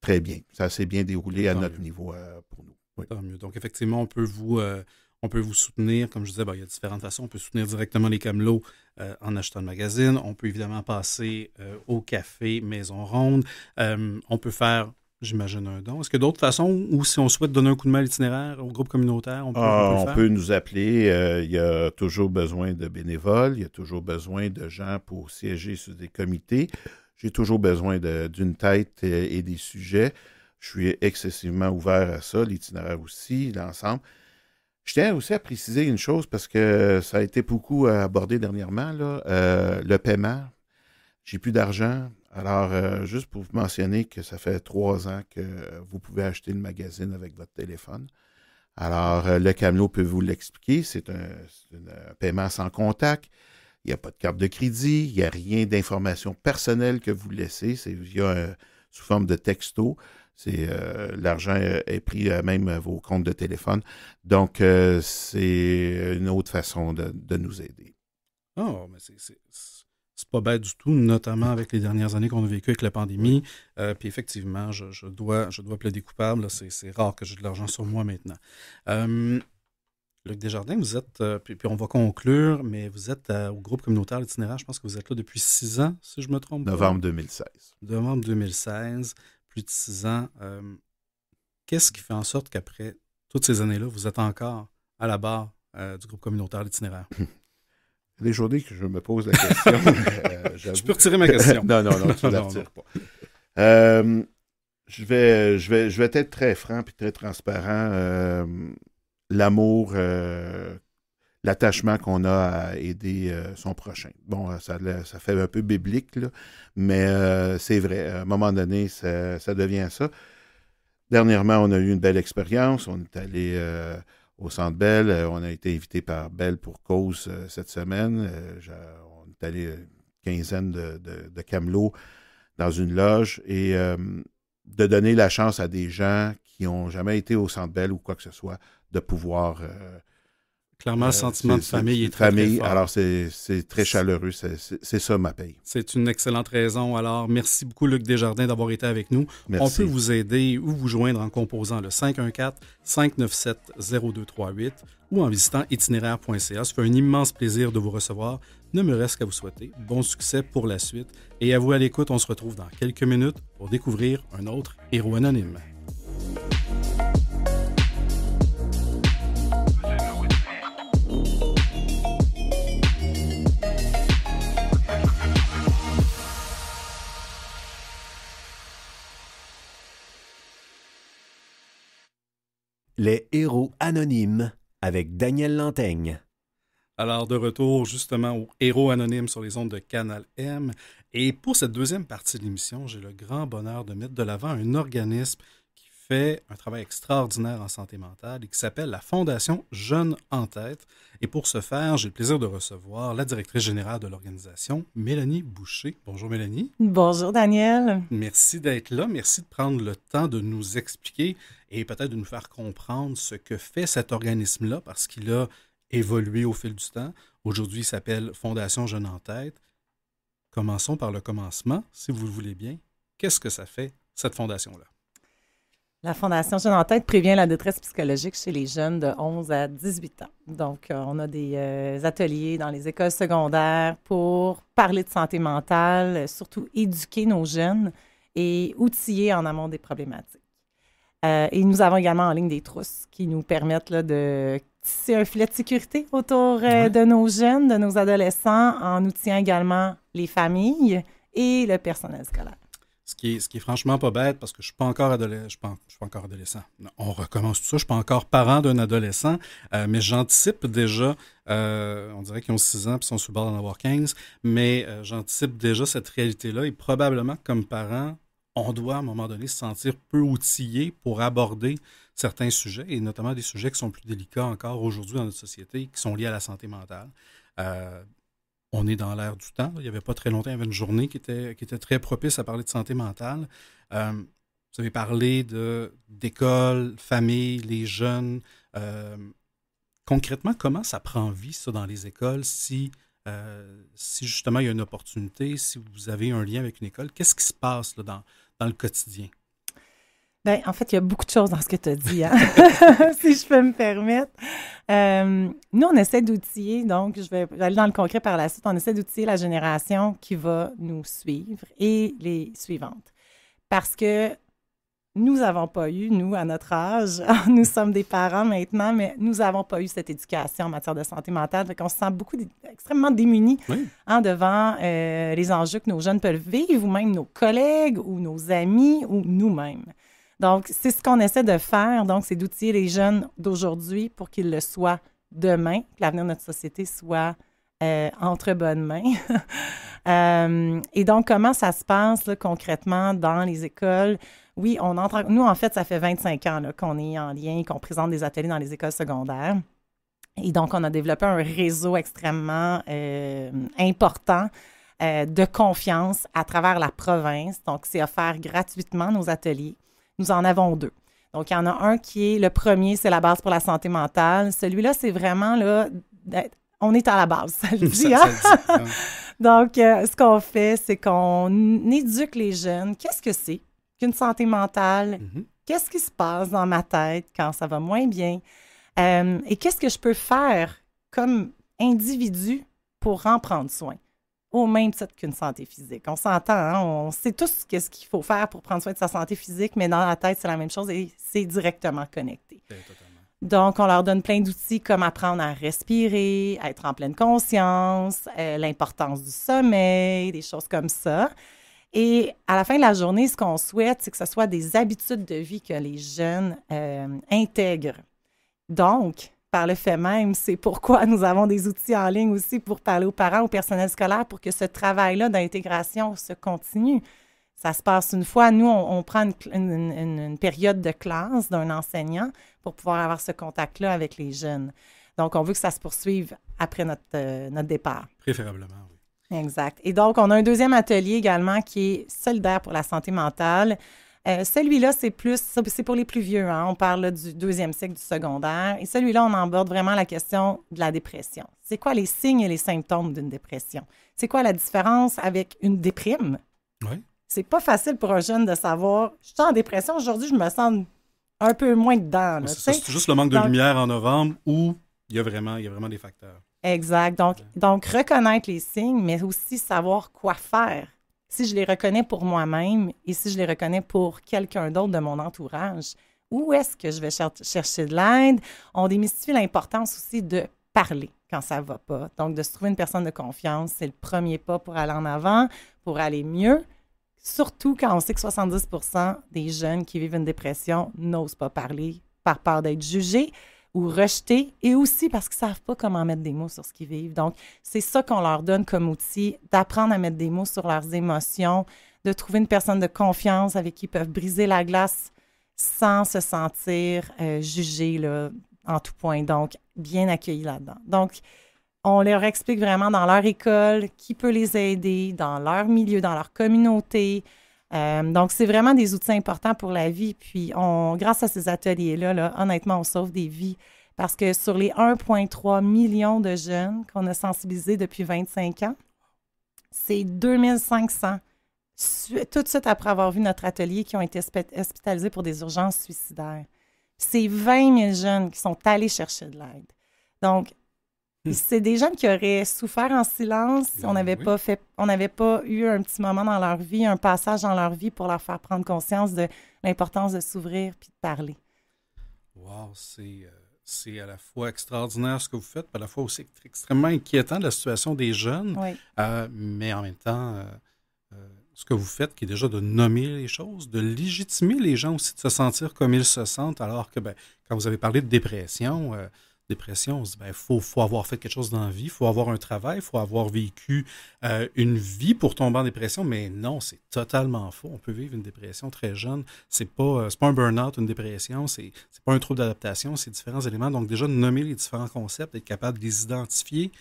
très bien. Ça s'est bien déroulé à notre niveau euh, pour nous. Oui. mieux. Donc, effectivement, on peut vous, euh, on peut vous soutenir. Comme je disais, ben, il y a différentes façons. On peut soutenir directement les Camelots euh, en achetant le magazine. On peut évidemment passer au café Maison Ronde. on peut faire J'imagine un don. Est-ce que d'autres façons, ou si on souhaite donner un coup de main à l'itinéraire au groupe communautaire, on peut, on ah, On peut nous appeler. il y a toujours besoin de bénévoles, il y a toujours besoin de gens pour siéger sur des comités. J'ai toujours besoin d'une tête et, des sujets. Je suis excessivement ouvert à ça, l'itinéraire aussi, l'ensemble. Je tiens aussi à préciser une chose parce que ça a été beaucoup abordé dernièrement, là, euh, le paiement. J'ai plus d'argent. Alors, euh, juste pour vous mentionner que ça fait trois ans que vous pouvez acheter le magazine avec votre téléphone. Alors, euh, le Camelot peut vous l'expliquer. C'est un, paiement sans contact. Il n'y a pas de carte de crédit, il n'y a rien d'information personnelle que vous laissez, c'est via sous forme de texto. C'est euh, l'argent euh, est pris à euh, même vos comptes de téléphone. Donc, c'est une autre façon de, nous aider. Oh, mais c'est pas bête du tout, notamment avec les dernières années qu'on a vécues avec la pandémie. puis effectivement, je, dois, je dois plaider coupable. C'est rare que j'ai de l'argent sur moi maintenant. Luc Desjardins, vous êtes, euh, puis, on va conclure, mais vous êtes euh, au groupe communautaire L'Itinéraire, je pense que vous êtes là depuis six ans, si je me trompe. Novembre 2016. Novembre 2016, plus de six ans. Euh, qu'est-ce qui fait en sorte qu'après toutes ces années-là, vous êtes encore à la barre du groupe communautaire L'Itinéraire? des journées que je me pose la question. je peux retirer ma question. non, non, non, tu ne la retires pas. je, vais, je, vais, je vais être très franc et très transparent l'amour, euh, l'attachement qu'on a à aider euh, son prochain. Bon, euh, ça, ça, fait un peu biblique, mais c'est vrai. À un moment donné, ça, devient ça. Dernièrement, on a eu une belle expérience. On est allé au Centre Belle. On a été invité par Belle pour cause cette semaine. on est allé une quinzaine de, de, de camelots dans une loge et de donner la chance à des gens qui n'ont jamais été au Centre Belle ou quoi que ce soit de pouvoir. Euh, Clairement, le euh, sentiment de famille est, très, famille, Alors, c'est très chaleureux. C'est ça, ma paye. C'est une excellente raison. Alors, merci beaucoup, Luc Desjardins, d'avoir été avec nous. On peut vous aider ou vous joindre en composant le 514-597-0238 ou en visitant itinéraire.ca. Ça fait un immense plaisir de vous recevoir. Ne me reste qu'à vous souhaiter bon succès pour la suite. Et à vous à l'écoute, on se retrouve dans quelques minutes pour découvrir un autre héros anonyme. Les héros anonymes avec Daniel Lantaigne. Alors, de retour justement aux héros anonymes sur les ondes de Canal M. Et pour cette deuxième partie de l'émission, j'ai le grand bonheur de mettre de l'avant un organisme qui fait un travail extraordinaire en santé mentale et qui s'appelle la Fondation Jeunes en tête. Et pour ce faire, j'ai le plaisir de recevoir la directrice générale de l'organisation, Mélanie Boucher. Bonjour Mélanie. Bonjour Daniel. Merci d'être là. Merci de prendre le temps de nous expliquer et peut-être de nous faire comprendre ce que fait cet organisme-là parce qu'il a évolué au fil du temps. Aujourd'hui, il s'appelle Fondation Jeune en tête. Commençons par le commencement, si vous le voulez bien. Qu'est-ce que ça fait, cette fondation-là? La Fondation Jeune en tête prévient la détresse psychologique chez les jeunes de 11 à 18 ans. Donc, euh, on a des euh, ateliers dans les écoles secondaires pour parler de santé mentale, surtout éduquer nos jeunes et outiller en amont des problématiques. Euh, et nous avons également en ligne des trousses qui nous permettent de tisser un filet de sécurité autour euh, de nos jeunes, de nos adolescents, en outillant également les familles et le personnel scolaire. Ce qui, est, franchement pas bête parce que je ne suis, pas encore adolescent. on recommence tout ça. Je ne suis pas encore parent d'un adolescent, euh, mais j'anticipe déjà. on dirait qu'ils ont 6 ans puis sont sous le bord avoir 15, mais j'anticipe déjà cette réalité-là et probablement comme parent, on doit à un moment donné se sentir peu outillé pour aborder certains sujets, et notamment des sujets qui sont plus délicats encore aujourd'hui dans notre société, qui sont liés à la santé mentale. Euh, on est dans l'ère du temps. Il n'y avait pas très longtemps, il y avait une journée qui était, qui était très propice à parler de santé mentale. Euh, vous avez parlé de, d'école, famille, les jeunes. Euh, concrètement, comment ça prend vie, ça, dans les écoles, si, si justement il y a une opportunité, si vous avez un lien avec une école? Qu'est-ce qui se passe là, dans, dans le quotidien? Bien, en fait, il y a beaucoup de choses dans ce que tu as dit, hein. si je peux me permettre. Euh, nous, on essaie d'outiller, donc je vais aller dans le concret par la suite, on essaie d'outiller la génération qui va nous suivre et les suivantes. Parce que nous n'avons pas eu, nous, à notre âge, nous sommes des parents maintenant, mais nous n'avons pas eu cette éducation en matière de santé mentale. Donc, on se sent beaucoup, extrêmement démunis en hein, devant euh, les enjeux que nos jeunes peuvent vivre, ou même nos collègues, ou nos amis, ou nous-mêmes. Donc, c'est ce qu'on essaie de faire, donc, c'est d'outiller les jeunes d'aujourd'hui pour qu'ils le soient demain, que l'avenir de notre société soit euh, entre bonnes mains. Euh, et donc, comment ça se passe concrètement dans les écoles? Oui, on entre, nous, en fait, ça fait 25 ans qu'on est en lien, qu'on présente des ateliers dans les écoles secondaires. Et donc, on a développé un réseau extrêmement euh, important euh, de confiance à travers la province. Donc, c'est offert gratuitement nos ateliers. Nous en avons deux. Donc, il y en a un qui est le premier, c'est la base pour la santé mentale. Celui-là, c'est vraiment là, on est à la base, ça le dit. Hein? Hein. donc, euh, ce qu'on fait, c'est qu'on éduque les jeunes. Qu'est-ce que c'est qu'une santé mentale. Mhm. Qu'est-ce qui se passe dans ma tête quand ça va moins bien? Euh, et qu'est-ce que je peux faire comme individu pour en prendre soin? Au même titre qu'une santé physique. On s'entend, hein? on sait tous qu'est-ce qu'il faut faire pour prendre soin de sa santé physique, mais dans la tête, c'est la même chose et c'est directement connecté. Ben, Donc, on leur donne plein d'outils comme apprendre à respirer, être en pleine conscience, euh, l'importance du sommeil, des choses comme ça. Et à la fin de la journée, ce qu'on souhaite, c'est que ce soit des habitudes de vie que les jeunes euh, intègrent. Donc, par le fait même, c'est pourquoi nous avons des outils en ligne aussi pour parler aux parents, au personnel scolaire, pour que ce travail-là d'intégration se continue. Ça se passe une fois. Nous, on, prend une, période de classe d'un enseignant pour pouvoir avoir ce contact-là avec les jeunes. Donc, on veut que ça se poursuive après notre, euh, notre départ. Préférablement, Exact. Et donc, on a un deuxième atelier également qui est solidaire pour la santé mentale. Euh, celui-là, c'est plus, c'est pour les plus vieux. Hein? On parle du deuxième cycle du secondaire. Et celui-là, on aborde vraiment la question de la dépression. C'est quoi les signes et les symptômes d'une dépression? C'est quoi la différence avec une déprime? Oui. C'est pas facile pour un jeune de savoir, je suis en dépression, aujourd'hui, je me sens un peu moins dedans. c'est juste le manque de lumière en novembre ou il y a vraiment des facteurs. Exact. Donc, donc, reconnaître les signes, mais aussi savoir quoi faire. Si je les reconnais pour moi-même et si je les reconnais pour quelqu'un d'autre de mon entourage, où est-ce que je vais chercher de l'aide? On démystifie l'importance aussi de parler quand ça ne va pas. Donc, de se trouver une personne de confiance, c'est le premier pas pour aller en avant, pour aller mieux. Surtout quand on sait que 70 des jeunes qui vivent une dépression n'osent pas parler par peur d'être jugés ou rejetés et aussi parce qu'ils ne savent pas comment mettre des mots sur ce qu'ils vivent. Donc, c'est ça qu'on leur donne comme outil, d'apprendre à mettre des mots sur leurs émotions, de trouver une personne de confiance avec qui ils peuvent briser la glace sans se sentir jugé euh, jugés en tout point. Donc, bien accueilli là-dedans. Donc, on leur explique vraiment dans leur école qui peut les aider, dans leur milieu, dans leur communauté, euh, donc, c'est vraiment des outils importants pour la vie. Puis, on, grâce à ces ateliers-là, là, honnêtement, on sauve des vies. Parce que sur les 1,3 millions de jeunes qu'on a sensibilisés depuis 25 ans, c'est 500, tout de suite après avoir vu notre atelier, qui ont été hospitalisés pour des urgences suicidaires. C'est 20 000 jeunes qui sont allés chercher de l'aide. Donc, c'est des jeunes qui auraient souffert en silence on ben n'avait pas fait, on n'avait pas eu un petit moment dans leur vie, un passage dans leur vie pour leur faire prendre conscience de l'importance de s'ouvrir puis de parler. Wow, c'est euh, c'est à la fois extraordinaire ce que vous faites, à la fois aussi extrêmement inquiétant de la situation des jeunes. Oui. Euh, mais en même temps, euh, ce que vous faites, qui est déjà de nommer les choses, de légitimer les gens aussi, de se sentir comme ils se sentent, alors que ben, quand vous avez parlé de dépression, dépression, on se dit, ben, faut, faut avoir fait quelque chose dans la vie, faut avoir un travail, faut avoir vécu euh, une vie pour tomber en dépression. Mais non, c'est totalement faux. On peut vivre une dépression très jeune. C'est pas, euh, pas un burn-out, une dépression, c'est pas un trouble d'adaptation, c'est différents éléments. Donc, déjà, nommer les différents concepts, être capable de les identifier.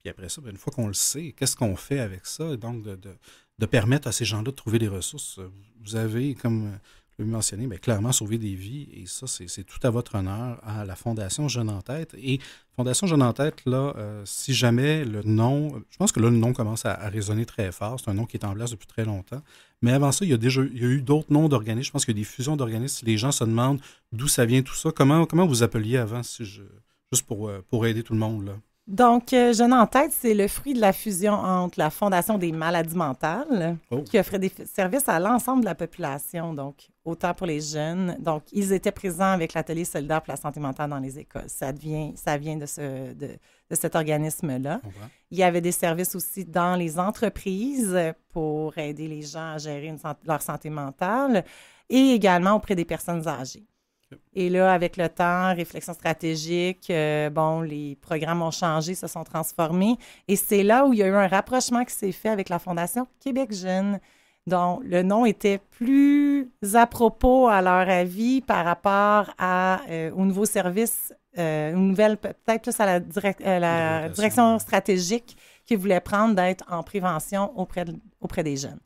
Puis après ça, ben, une fois qu'on le sait, qu'est-ce qu'on fait avec ça? Et donc, de, de, permettre à ces gens-là de trouver des ressources. Vous avez, comme euh, mais clairement sauver des vies, et ça, c'est tout à votre honneur à la Fondation Jeune en Tête. Et Fondation Jeune en Tête, là, euh, si jamais le nom, je pense que là, le nom commence à, résonner très fort. C'est un nom qui est en place depuis très longtemps. Mais avant ça, il y a, déjà, eu d'autres noms d'organismes. Je pense qu'il y a des fusions d'organismes. les gens se demandent d'où ça vient tout ça, comment, comment vous appeliez avant, si je, juste pour, euh, pour aider tout le monde, là? Donc, je euh, Jeune en tête, c'est le fruit de la fusion entre la Fondation des maladies mentales, oh. qui offrait des services à l'ensemble de la population, donc autant pour les jeunes. Donc, ils étaient présents avec l'atelier solidaire pour la santé mentale dans les écoles. Ça, vient de, cet organisme-là. Il y avait des services aussi dans les entreprises pour aider les gens à gérer leur santé mentale et également auprès des personnes âgées. Et là, avec le temps, réflexion stratégique, euh, bon, les programmes ont changé, se sont transformés. Et c'est là où il y a eu un rapprochement qui s'est fait avec la Fondation Québec Jeunes, dont le nom était plus à propos, à leur avis, par rapport à, euh, au nouveau service, une euh, nouvelle, peut-être plus à la, direction stratégique qu'ils voulaient prendre d'être en prévention auprès des jeunes.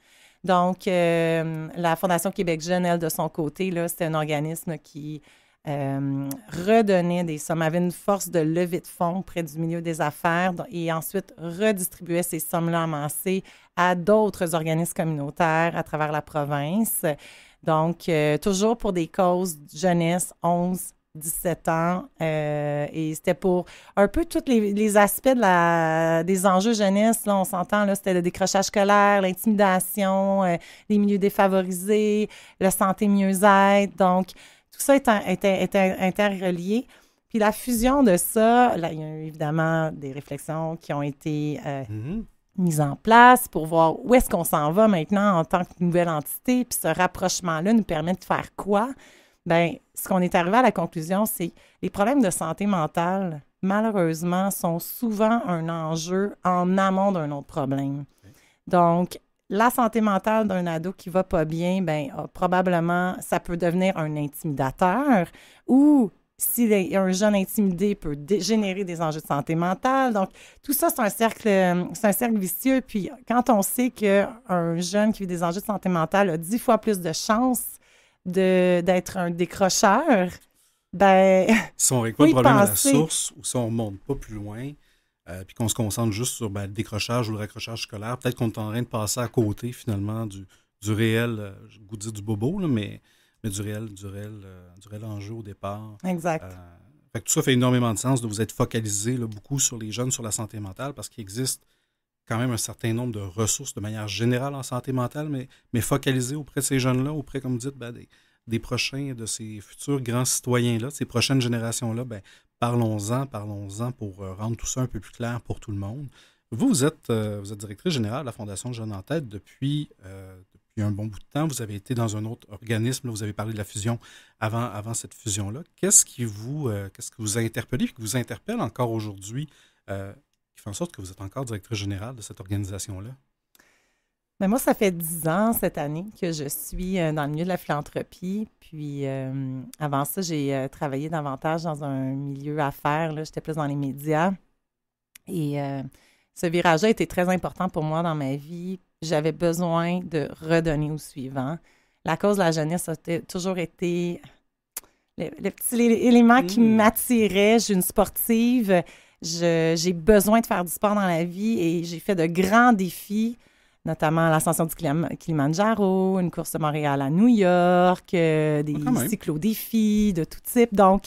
Donc, euh, la Fondation Québec Jeune, elle, de son côté, c'était un organisme qui euh, redonnait des sommes, avait une force de levée de fonds près du milieu des affaires et ensuite redistribuait ces sommes-là amassées à d'autres organismes communautaires à travers la province. Donc, euh, toujours pour des causes jeunesse 11, 17 ans. Euh, et c'était pour un peu tous les, aspects de la, des enjeux jeunesse. Là, on s'entend, là, c'était le décrochage scolaire, l'intimidation, euh, les milieux défavorisés, la santé mieux-être. Donc, tout ça était, interrelié. Puis la fusion de ça, il y a eu évidemment des réflexions qui ont été euh, mm-hmm. mises en place pour voir où est-ce qu'on s'en va maintenant en tant que nouvelle entité. Puis ce rapprochement-là nous permet de faire quoi? ben ce qu'on est arrivé à la conclusion, c'est les problèmes de santé mentale, malheureusement, sont souvent un enjeu en amont d'un autre problème. Donc, la santé mentale d'un ado qui va pas bien, ben ah, probablement ça peut devenir un intimidateur ou si un jeune intimidé peut générer des enjeux de santé mentale. Donc, tout ça, c'est un cercle, c'est un cercle vicieux. Puis, quand on sait qu'un jeune qui vit des enjeux de santé mentale a dix fois plus de chances d'être un décrocheur, ben. Si on règle pas problème à la source ou si on remonte pas plus loin, euh, puis qu'on se concentre juste sur ben, le décrochage ou le raccrochage scolaire, peut-être qu'on est en train de passer à côté finalement du, du réel, euh, je vous dis du bobo, là, mais, mais du réel, du réel, euh, du réel enjeu au départ. Exact. Euh, fait tout ça fait énormément de sens de vous être focalisé là, beaucoup sur les jeunes, sur la santé mentale, parce qu'il existe quand même un certain nombre de ressources de manière générale en santé mentale, mais, mais focaliser auprès de ces jeunes-là, auprès, comme vous dites, ben, des, prochains, de ces futurs grands citoyens-là, ces prochaines générations-là, ben, parlons-en, parlons-en pour euh, rendre tout ça un peu plus clair pour tout le monde. Vous, vous êtes, euh, vous êtes directrice générale de la Fondation Jeunes en tête depuis, euh, depuis un bon bout de temps. Vous avez été dans un autre organisme, vous avez parlé de la fusion avant, avant cette fusion-là. Qu'est-ce qui vous, qu'est-ce que vous a interpellé et qui vous interpelle encore aujourd'hui fait en sorte que vous êtes encore directrice générale de cette organisation-là? Mais ben, moi, ça fait dix ans cette année que je suis euh, dans le milieu de la philanthropie. Puis euh, avant ça, j'ai euh, travaillé davantage dans un milieu affaires. J'étais plus dans les médias. Et ce virage-là a été très important pour moi dans ma vie. J'avais besoin de redonner au suivant. La cause de la jeunesse a toujours été le, petit élément qui mmh. m'attirait. Je une sportive j'ai besoin de faire du sport dans la vie et j'ai fait de grands défis, notamment l'ascension du Kilimanjaro, une course de Montréal à New York, euh, des ah, cyclodéfis de tout type. Donc,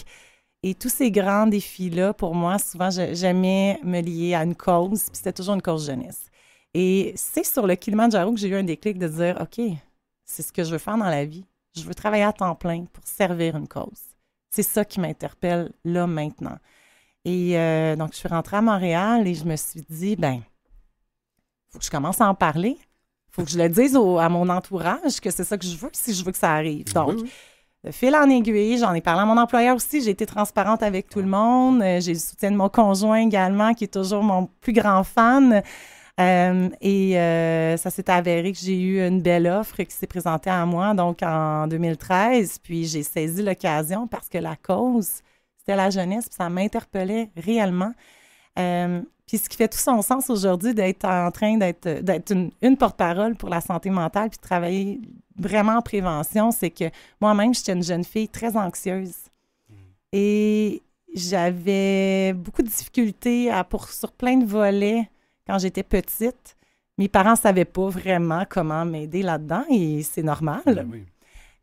et tous ces grands défis-là, pour moi, souvent, j'aimais me lier à une cause, puis c'était toujours une cause jeunesse. Et c'est sur le Kilimanjaro que j'ai eu un déclic de dire, OK, c'est ce que je veux faire dans la vie. Je veux travailler à temps plein pour servir une cause. C'est ça qui m'interpelle là maintenant. Et euh, donc, je suis rentrée à Montréal et je me suis dit, ben, faut que je commence à en parler. faut que je le dise au, à mon entourage que c'est ça que je veux si je veux que ça arrive. Donc, fil en aiguille, j'en ai parlé à mon employeur aussi, j'ai été transparente avec tout le monde, euh, j'ai le soutien de mon conjoint également, qui est toujours mon plus grand fan. Euh, et ça s'est avéré que j'ai eu une belle offre qui s'est présentée à moi donc en 2013, puis j'ai saisi l'occasion parce que la cause c'était la jeunesse, puis ça m'interpellait réellement. Euh, puis ce qui fait tout son sens aujourd'hui d'être en train d'être, d'être une, porte-parole pour la santé mentale, puis de travailler vraiment en prévention, c'est que moi-même, j'étais une jeune fille très anxieuse. Mm. Et j'avais beaucoup de difficultés à pour, sur plein de volets quand j'étais petite. Mes parents ne savaient pas vraiment comment m'aider là-dedans et c'est normal. Ben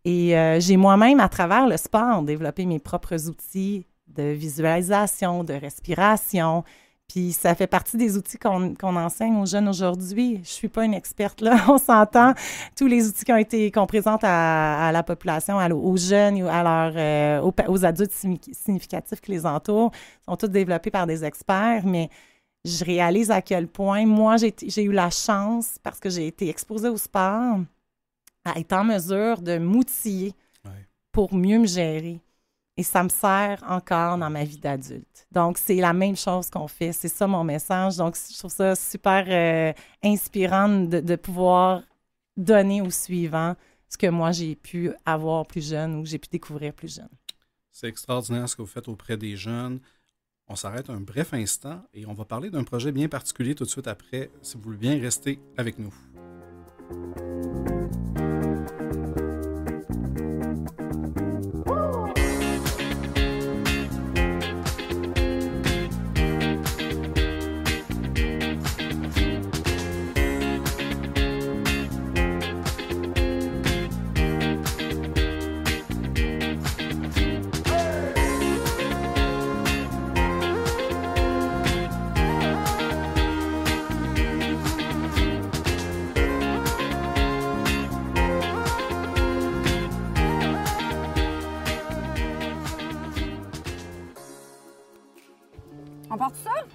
et euh, j'ai moi-même, à travers le sport, développé mes propres outils de visualisation, de respiration. Puis ça fait partie des outils qu'on enseigne aux jeunes aujourd'hui. Je suis pas une experte, là, on s'entend. Tous les outils qui ont été qu'on présente à, la population, à, aux jeunes, à euh, aux, adultes significatifs qui les entourent, sont tous développés par des experts, mais je réalise à quel point moi, j'ai eu la chance, parce que j'ai été exposée au sport, à être en mesure de m'outiller pour mieux me gérer et ça me sert encore dans ma vie d'adulte. Donc, c'est la même chose qu'on fait. C'est ça mon message. Donc, je trouve ça super euh, inspirant de, pouvoir donner au suivant ce que moi j'ai pu avoir plus jeune ou j'ai pu découvrir plus jeune. C'est extraordinaire ce que vous faites auprès des jeunes. On s'arrête un bref instant et on va parler d'un projet bien particulier tout de suite après. Si vous voulez bien rester avec nous.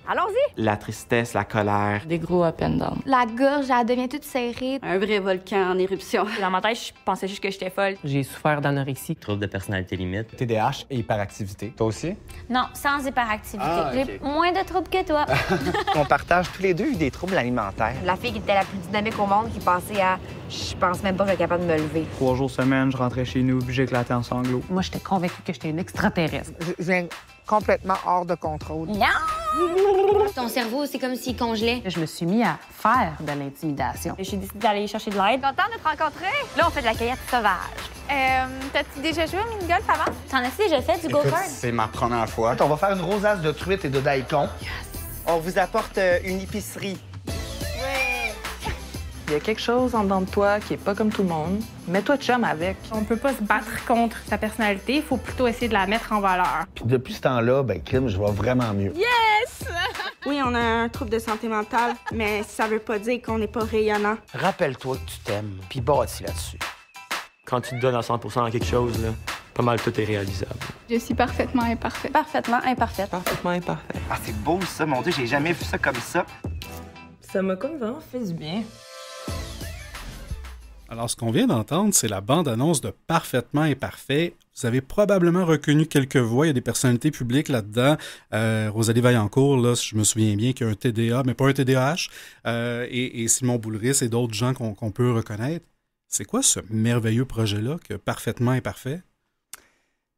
Allons-y! La tristesse, la colère. Des gros up down. La gorge, elle devient toute serrée. Un vrai volcan en éruption. Dans ma tête, je pensais juste que j'étais folle. J'ai souffert d'anorexie. Trouble de personnalité limite. TDAH et hyperactivité. Toi aussi? Non, sans hyperactivité. Ah, j'ai moins de troubles que toi. On partage tous les deux des troubles alimentaires. La fille qui était la plus dynamique au monde qui pensait à je pense même pas que je capable de me lever. Trois jours semaine, je rentrais chez nous, puis j'éclatais en sanglots. Moi, j'étais convaincue que j'étais une extraterrestre. Je, viens complètement hors de contrôle. Non! Ton cerveau, c'est comme s'il congelait. Je me suis mis à faire de l'intimidation. J'ai décidé d'aller chercher de l'aide. Content de te rencontrer? Là, on fait de la cueillette sauvage. Euh, t'as-tu déjà joué au mini-golf avant? T'en as-tu déjà fait du go-kart? C'est ma première fois. On va faire une rosace de truite et de daikon. On vous apporte euh, une épicerie il y a quelque chose en dedans de toi qui est pas comme tout le monde. Mets-toi de chum avec. On peut pas se battre contre sa personnalité. Il faut plutôt essayer de la mettre en valeur. Puis depuis ce temps-là, ben Kim, je vois vraiment mieux. Yes! oui, on a un trouble de santé mentale, mais ça veut pas dire qu'on n'est pas rayonnant. Rappelle-toi que tu t'aimes, puis bâtis là-dessus. Quand tu te donnes à 100 à quelque chose, là, pas mal tout est réalisable. Je suis parfaitement imparfaite. Parfaitement imparfaite. Parfaitement imparfaite. Ah, c'est beau ça, mon Dieu, j'ai jamais vu ça comme ça. Ça m'a comme vraiment fait du bien. Alors, ce qu'on vient d'entendre, c'est la bande-annonce de Parfaitement et Parfait. Vous avez probablement reconnu quelques voix. Il y a des personnalités publiques là-dedans. Euh, Rosalie Vaillancourt, là, je me souviens bien, y a un TDA, mais pas un TDAH. Euh, et, Simon Boulris et d'autres gens qu'on peut reconnaître. C'est quoi ce merveilleux projet-là que Parfaitement et Parfait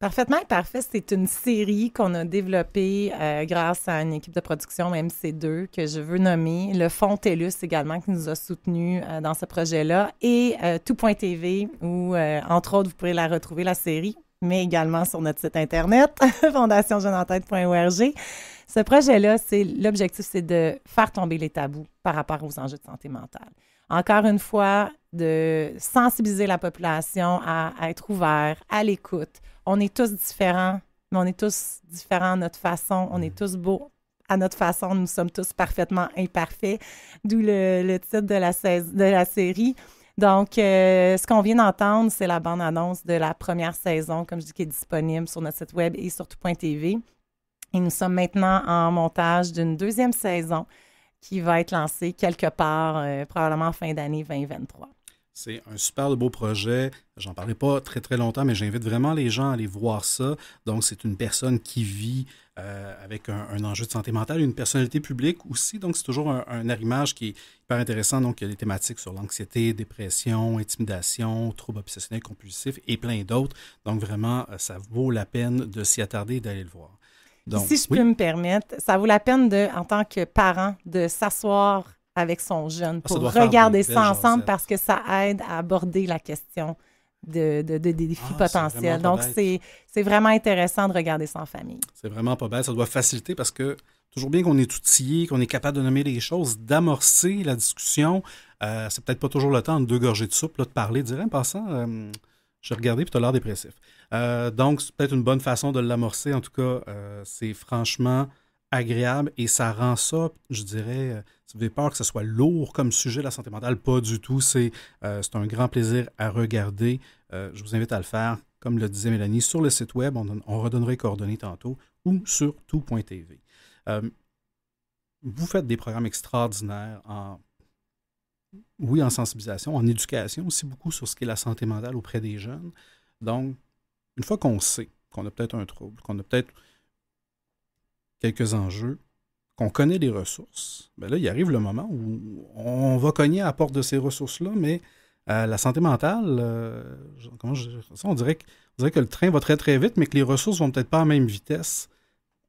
Parfaitement parfait. C'est une série qu'on a développée euh, grâce à une équipe de production MC2 que je veux nommer. Le Fonds TELUS également qui nous a soutenus euh, dans ce projet-là et euh, Tout.tv où, euh, entre autres, vous pourrez la retrouver, la série, mais également sur notre site Internet, fondationjeunentête.org. Ce projet-là, c'est l'objectif, c'est de faire tomber les tabous par rapport aux enjeux de santé mentale. Encore une fois, de sensibiliser la population à, à être ouvert, à l'écoute, on est tous différents, mais on est tous différents à notre façon. On est mm. tous beaux à notre façon. Nous sommes tous parfaitement imparfaits, d'où le, titre de la, de la série. Donc, euh, ce qu'on vient d'entendre, c'est la bande-annonce de la première saison, comme je dis, qui est disponible sur notre site web et sur tout.tv. Et nous sommes maintenant en montage d'une deuxième saison qui va être lancée quelque part, euh, probablement fin d'année 2023. C'est un super beau projet. J'en parlais pas très très longtemps, mais j'invite vraiment les gens à aller voir ça. Donc, c'est une personne qui vit euh, avec un, enjeu de santé mentale, une personnalité publique aussi. Donc, c'est toujours un, arrimage qui est hyper intéressant. Donc, il y a des thématiques sur l'anxiété, dépression, intimidation, troubles obsessionnels compulsifs et plein d'autres. Donc, vraiment, euh, ça vaut la peine de s'y attarder et d'aller le voir. si je peux me permettre, ça vaut la peine, de, en tant que parent, de s'asseoir avec son jeune ah, pour regarder ça ensemble parce que ça aide à aborder la question de, des défis ah, potentiels. Donc, c'est vraiment intéressant de regarder ça en famille. C'est vraiment pas bête. Ça doit faciliter parce que toujours bien qu'on est outillé, qu'on est capable de nommer les choses, d'amorcer la discussion. Euh, c'est peut-être pas toujours le temps de deux gorgées de soupe, là, de parler, de dire, en passant, je euh, j'ai regardé puis tu as l'air dépressif. Euh, donc, c'est peut-être une bonne façon de l'amorcer. En tout cas, c'est franchement agréable et ça rend ça, je dirais, euh, si vous avez peur que ce soit lourd comme sujet de la santé mentale, pas du tout. C'est euh, un grand plaisir à regarder. Euh, je vous invite à le faire, comme le disait Mélanie, sur le site web. On, redonnerait les coordonnées tantôt ou sur tout.tv. vous faites des programmes extraordinaires oui, en sensibilisation, en éducation aussi beaucoup sur ce qu'est la santé mentale auprès des jeunes. Donc, une fois qu'on sait qu'on a peut-être un trouble, qu'on a peut-être quelques enjeux, qu'on connaît les ressources, ben là, il arrive le moment où on va cogner à la porte de ces ressources-là, mais euh, la santé mentale, euh, comment je, ça, on, dirait que, le train va très très vite, mais que les ressources vont peut-être pas à la même vitesse.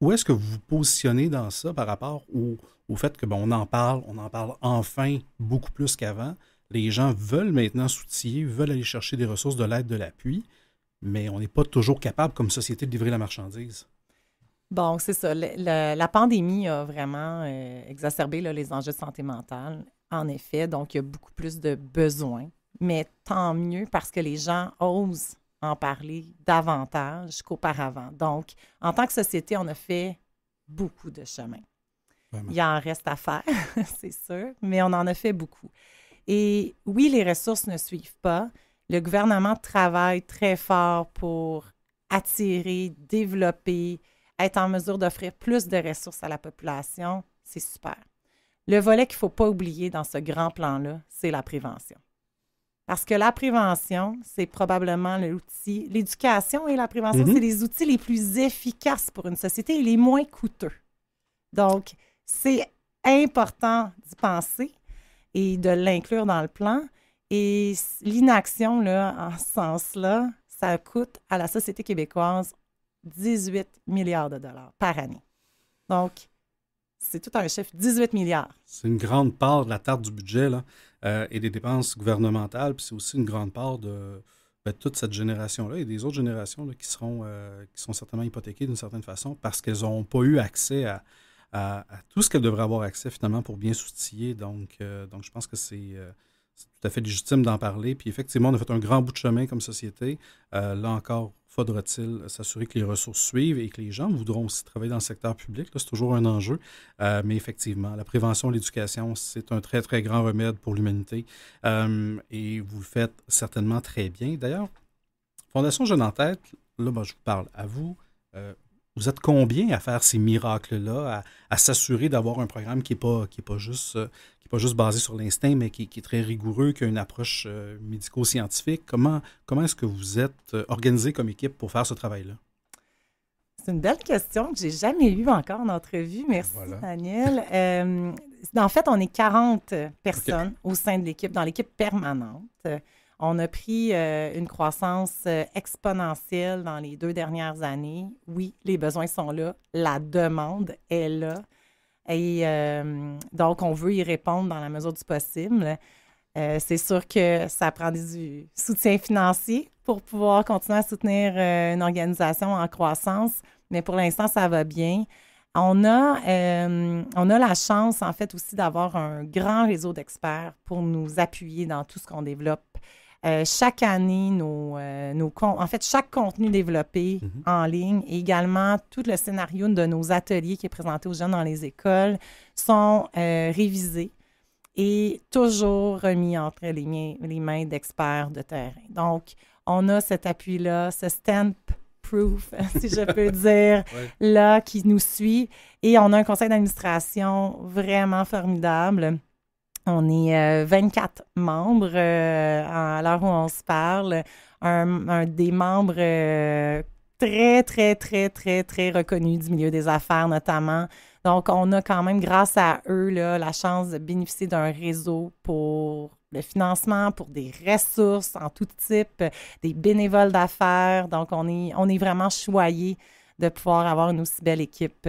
Où est-ce que vous vous positionnez dans ça par rapport au, au fait que on en parle, on en parle enfin beaucoup plus qu'avant. Les gens veulent maintenant s'outiller, veulent aller chercher des ressources, de l'aide, de l'appui, mais on n'est pas toujours capable comme société de livrer la marchandise. Bon, c'est ça. la pandémie a vraiment euh, exacerbé les enjeux de santé mentale, en effet. Donc, il y a beaucoup plus de besoins. Mais tant mieux parce que les gens osent en parler davantage qu'auparavant. Donc, en tant que société, on a fait beaucoup de chemin. il Il en reste à faire, c'est sûr, mais on en a fait beaucoup. Et oui, les ressources ne suivent pas. Le gouvernement travaille très fort pour attirer, développer, être en mesure d'offrir plus de ressources à la population, c'est super. Le volet qu'il ne faut pas oublier dans ce grand plan-là, c'est la prévention. Parce que la prévention, c'est probablement l'outil. L'éducation et la prévention, mm-hmm. c'est les outils les plus efficaces pour une société et les moins coûteux. Donc, c'est important d'y penser et de l'inclure dans le plan. Et l'inaction, là, en ce sens-là, ça coûte à la société québécoise 18 milliards de dollars par année. Donc, c'est tout un chiffre, 18 milliards. C'est une grande part de la tarte du budget là, euh, et des dépenses gouvernementales, puis c'est aussi une grande part de ben, toute cette génération-là et des autres générations là, qui, seront, euh, qui sont certainement hypothéquées d'une certaine façon parce qu'elles n'ont pas eu accès à, tout ce qu'elles devraient avoir accès finalement pour bien s'outiller. Donc, euh, donc, je pense que c'est tout à fait légitime d'en parler. Puis effectivement, on a fait un grand bout de chemin comme société. là encore, faudra-t-il s'assurer que les ressources suivent et que les gens voudront aussi travailler dans le secteur public. C'est toujours un enjeu. Euh, mais effectivement, la prévention, l'éducation, c'est un très, très grand remède pour l'humanité. Euh, et vous le faites certainement très bien. D'ailleurs, Fondation Jeune en tête, là, ben, je vous parle à vous. Euh, vous êtes combien à faire ces miracles-là, à, s'assurer d'avoir un programme qui n'est pas, pas, juste, euh, pas juste basé sur l'instinct, mais qui, est très rigoureux, qui a une approche euh, médico-scientifique? Comment, comment est-ce que vous êtes euh, organisé comme équipe pour faire ce travail-là? C'est une belle question que j'ai jamais eue encore en entrevue. Merci, Daniel. en fait, on est 40 personnes au sein de l'équipe, dans l'équipe permanente. On a pris euh, une croissance euh, exponentielle dans les deux dernières années. Oui, les besoins sont là, la demande est là. Et euh, donc, on veut y répondre dans la mesure du possible. c'est sûr que ça prend du soutien financier pour pouvoir continuer à soutenir une organisation en croissance, mais pour l'instant, ça va bien. On a, on a la chance, en fait, aussi d'avoir un grand réseau d'experts pour nous appuyer dans tout ce qu'on développe. Euh, chaque année, nos, euh, nos en fait, chaque contenu développé mhm. en ligne et également tout le scénario de nos ateliers qui est présenté aux jeunes dans les écoles sont euh, révisés et toujours remis entre les, mains, les mains d'experts de terrain. Donc, on a cet appui-là, ce stamp proof, si je peux dire, là, qui nous suit. Et on a un conseil d'administration vraiment formidable on est 24 membres à l'heure où on se parle. Un, des membres très, très, très, très, très reconnus du milieu des affaires, notamment. Donc, on a quand même, grâce à eux, la chance de bénéficier d'un réseau pour le financement, pour des ressources en tout type, des bénévoles d'affaires. Donc, on est, on est vraiment choyé de pouvoir avoir une aussi belle équipe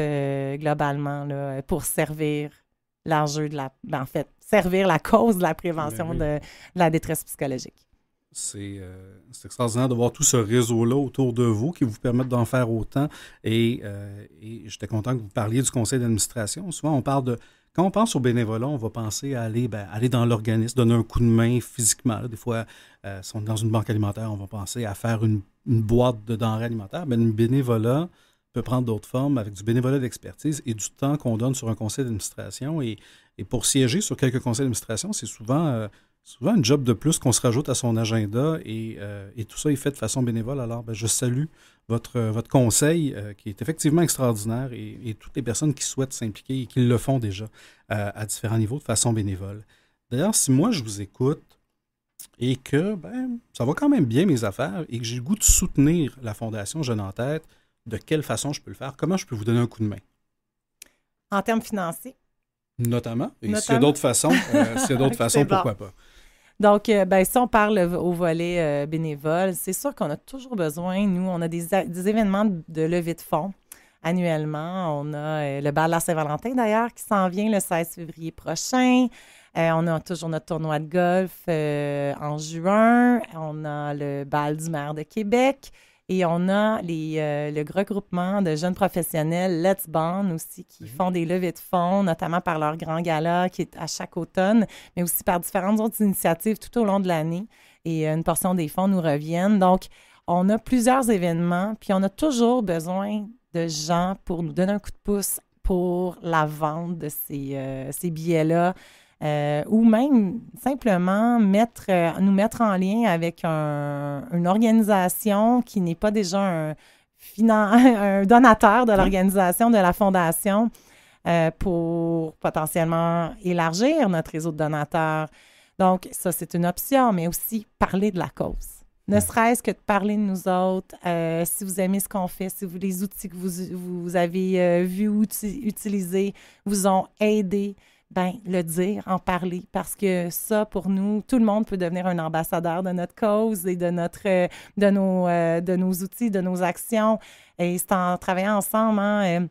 globalement pour servir l'enjeu de la. Ben, en fait, servir la cause de la prévention ben de, la détresse psychologique. Euh, c'est extraordinaire de voir tout ce réseau-là autour de vous qui vous permettent d'en faire autant. Et, euh, j'étais content que vous parliez du conseil d'administration. Souvent, on parle de. Quand on pense aux bénévolat, on va penser à aller, ben, aller dans l'organisme, donner un coup de main physiquement. des fois, euh, si on est dans une banque alimentaire, on va penser à faire une, boîte de denrées alimentaires. Mais ben, le bénévolat, peut prendre d'autres formes avec du bénévolat d'expertise et du temps qu'on donne sur un conseil d'administration. Et, pour siéger sur quelques conseils d'administration, c'est souvent, euh, souvent un job de plus qu'on se rajoute à son agenda et, euh, tout ça est fait de façon bénévole. Alors, ben, je salue votre, euh, votre conseil qui est effectivement extraordinaire et, toutes les personnes qui souhaitent s'impliquer et qui le font déjà à différents niveaux de façon bénévole. D'ailleurs, si moi je vous écoute, et que ben, ça va quand même bien mes affaires et que j'ai le goût de soutenir la Fondation Jeune en Tête, de quelle façon je peux le faire, comment je peux vous donner un coup de main. En termes financiers. Notamment. Et s'il y a d'autres façons, euh, d'autres façons, pourquoi pas. Donc, euh, ben, si on parle au volet euh, bénévole, c'est sûr qu'on a toujours besoin, nous, on a des, événements de levée de fonds annuellement. On a euh, le bal à Saint-Valentin, d'ailleurs, qui s'en vient le 16 février prochain. on a toujours notre tournoi de golf en juin. On a le bal du maire de Québec. Et on a euh, le regroupement de jeunes professionnels Let's Bond aussi qui mhm. font des levées de fonds, notamment par leur grand gala qui est à chaque automne, mais aussi par différentes autres initiatives tout au long de l'année. Et euh, une portion des fonds nous reviennent. Donc, on a plusieurs événements, puis on a toujours besoin de gens pour nous donner un coup de pouce pour la vente de ces, euh, ces billets-là, euh, ou même simplement mettre, euh, nous mettre en lien avec une organisation qui n'est pas déjà un, donateur de l'organisation, de la fondation, euh, pour potentiellement élargir notre réseau de donateurs. Donc, ça, c'est une option, mais aussi parler de la cause. Ne serait-ce que de parler de nous autres, si vous aimez ce qu'on fait, si vous, les outils que vous, avez vus ou utilisés vous ont aidé, ben, le dire, en parler, parce que ça, pour nous, tout le monde peut devenir un ambassadeur de notre cause et de, notre, euh, de, nos, euh, de nos outils, de nos actions. Et c'est en travaillant ensemble, hein, euh,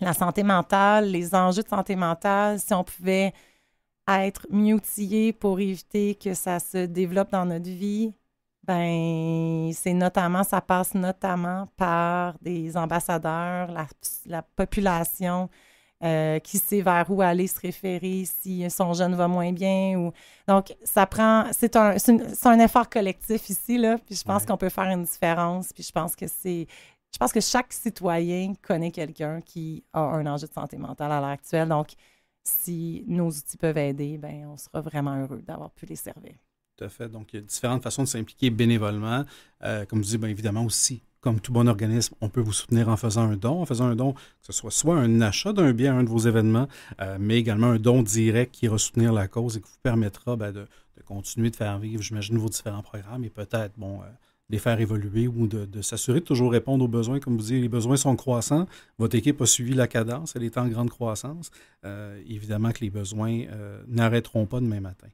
la santé mentale, les enjeux de santé mentale, si on pouvait être mieux outillés pour éviter que ça se développe dans notre vie, ben, c'est notamment, ça passe notamment par des ambassadeurs, la, la population, euh, qui sait vers où aller se référer si son jeune va moins bien. Donc, ça prend. C'est un, effort collectif ici, puis je pense qu'on peut faire une différence. Puis je pense que Je pense que chaque citoyen connaît quelqu'un qui a un enjeu de santé mentale à l'heure actuelle. Donc, si nos outils peuvent aider, ben, on sera vraiment heureux d'avoir pu les servir. Tout à fait. Donc, il y a différentes façons de s'impliquer bénévolement. Euh, comme je dis, bien évidemment aussi comme tout bon organisme, on peut vous soutenir en faisant un don, en faisant un don, que ce soit soit un achat d'un bien à un de vos événements, euh, mais également un don direct qui ira soutenir la cause et qui vous permettra ben, de, continuer de faire vivre, j'imagine, vos différents programmes et peut-être, bon, euh, les faire évoluer ou de, s'assurer de toujours répondre aux besoins. Comme vous dites, les besoins sont croissants. Votre équipe a suivi la cadence, elle est en grande croissance. Euh, évidemment que les besoins n'arrêteront pas demain matin.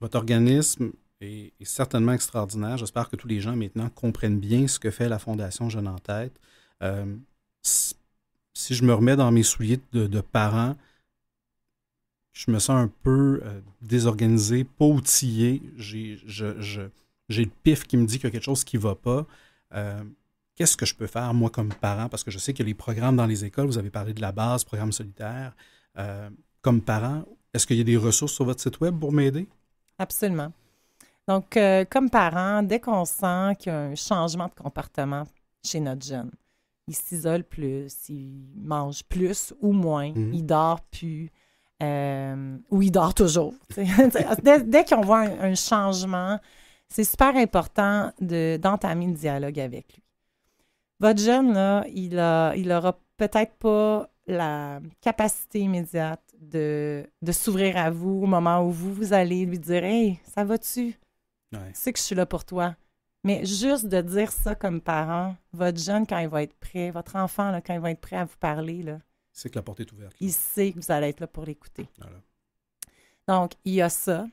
votre organisme, est, certainement extraordinaire. J'espère que tous les gens maintenant comprennent bien ce que fait la Fondation Jeune en tête. Euh, si, je me remets dans mes souliers de, parents, je me sens un peu euh, désorganisé, pas outillé. J'ai le pif qui me dit qu'il y a quelque chose qui ne va pas. Euh, qu'est-ce que je peux faire, moi, comme parent? Parce que je sais que les programmes dans les écoles, vous avez parlé de la base, programme solitaire. comme parent, est-ce qu'il y a des ressources sur votre site Web pour m'aider? Absolument. Donc, euh, comme parents, dès qu'on sent qu'il y a un changement de comportement chez notre jeune, il s'isole plus, il mange plus ou moins, mhm. il dort plus, euh, ou il dort toujours. dès, qu'on voit un, changement, c'est super important d'entamer le dialogue avec lui. Votre jeune, là, il, a, il aura peut-être pas la capacité immédiate de, s'ouvrir à vous au moment où vous, vous allez lui dire Hey, ça va-tu? que je suis là pour toi. Mais juste de dire ça comme parent, votre jeune, quand il va être prêt, votre enfant, là, quand il va être prêt à vous parler, là, c'est que la porte est ouverte. Il sait que vous allez être là pour l'écouter. Donc, il y a ça.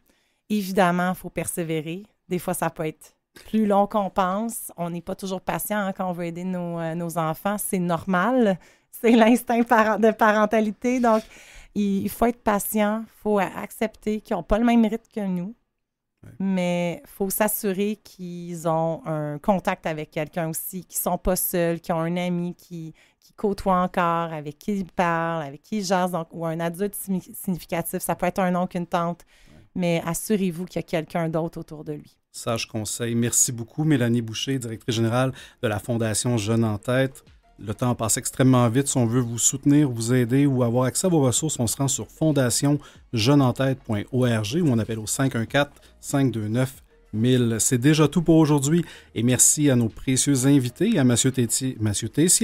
Évidemment, il faut persévérer. Des fois, ça peut être plus long qu'on pense. On n'est pas toujours patient hein, quand on veut aider nos, euh, nos enfants. C'est normal. C'est l'instinct de parentalité. Donc, il faut être patient. Il faut accepter qu'ils n'ont pas le même rythme que nous. Mais il faut s'assurer qu'ils ont un contact avec quelqu'un aussi, qu'ils ne sont pas seuls, qu'ils ont un ami qui, qui côtoie encore, avec qui ils parlent, avec qui ils jasent, ou un adulte significatif. Ça peut être un oncle, une tante, mais assurez-vous qu'il y a quelqu'un d'autre autour de lui. Sage conseil. Merci beaucoup, Mélanie Boucher, directrice générale de la Fondation Jeunes en tête. Le temps passe extrêmement vite. Si on veut vous soutenir, vous aider ou avoir accès à vos ressources, on se rend sur fondationjeuneentête.org ou on appelle au 514-529-1000. C'est déjà tout pour aujourd'hui et merci à nos précieux invités, à M. Tessier,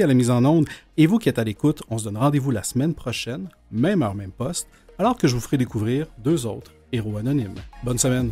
à la mise en onde et vous qui êtes à l'écoute. On se donne rendez-vous la semaine prochaine, même heure, même poste, alors que je vous ferai découvrir deux autres héros anonymes. Bonne semaine!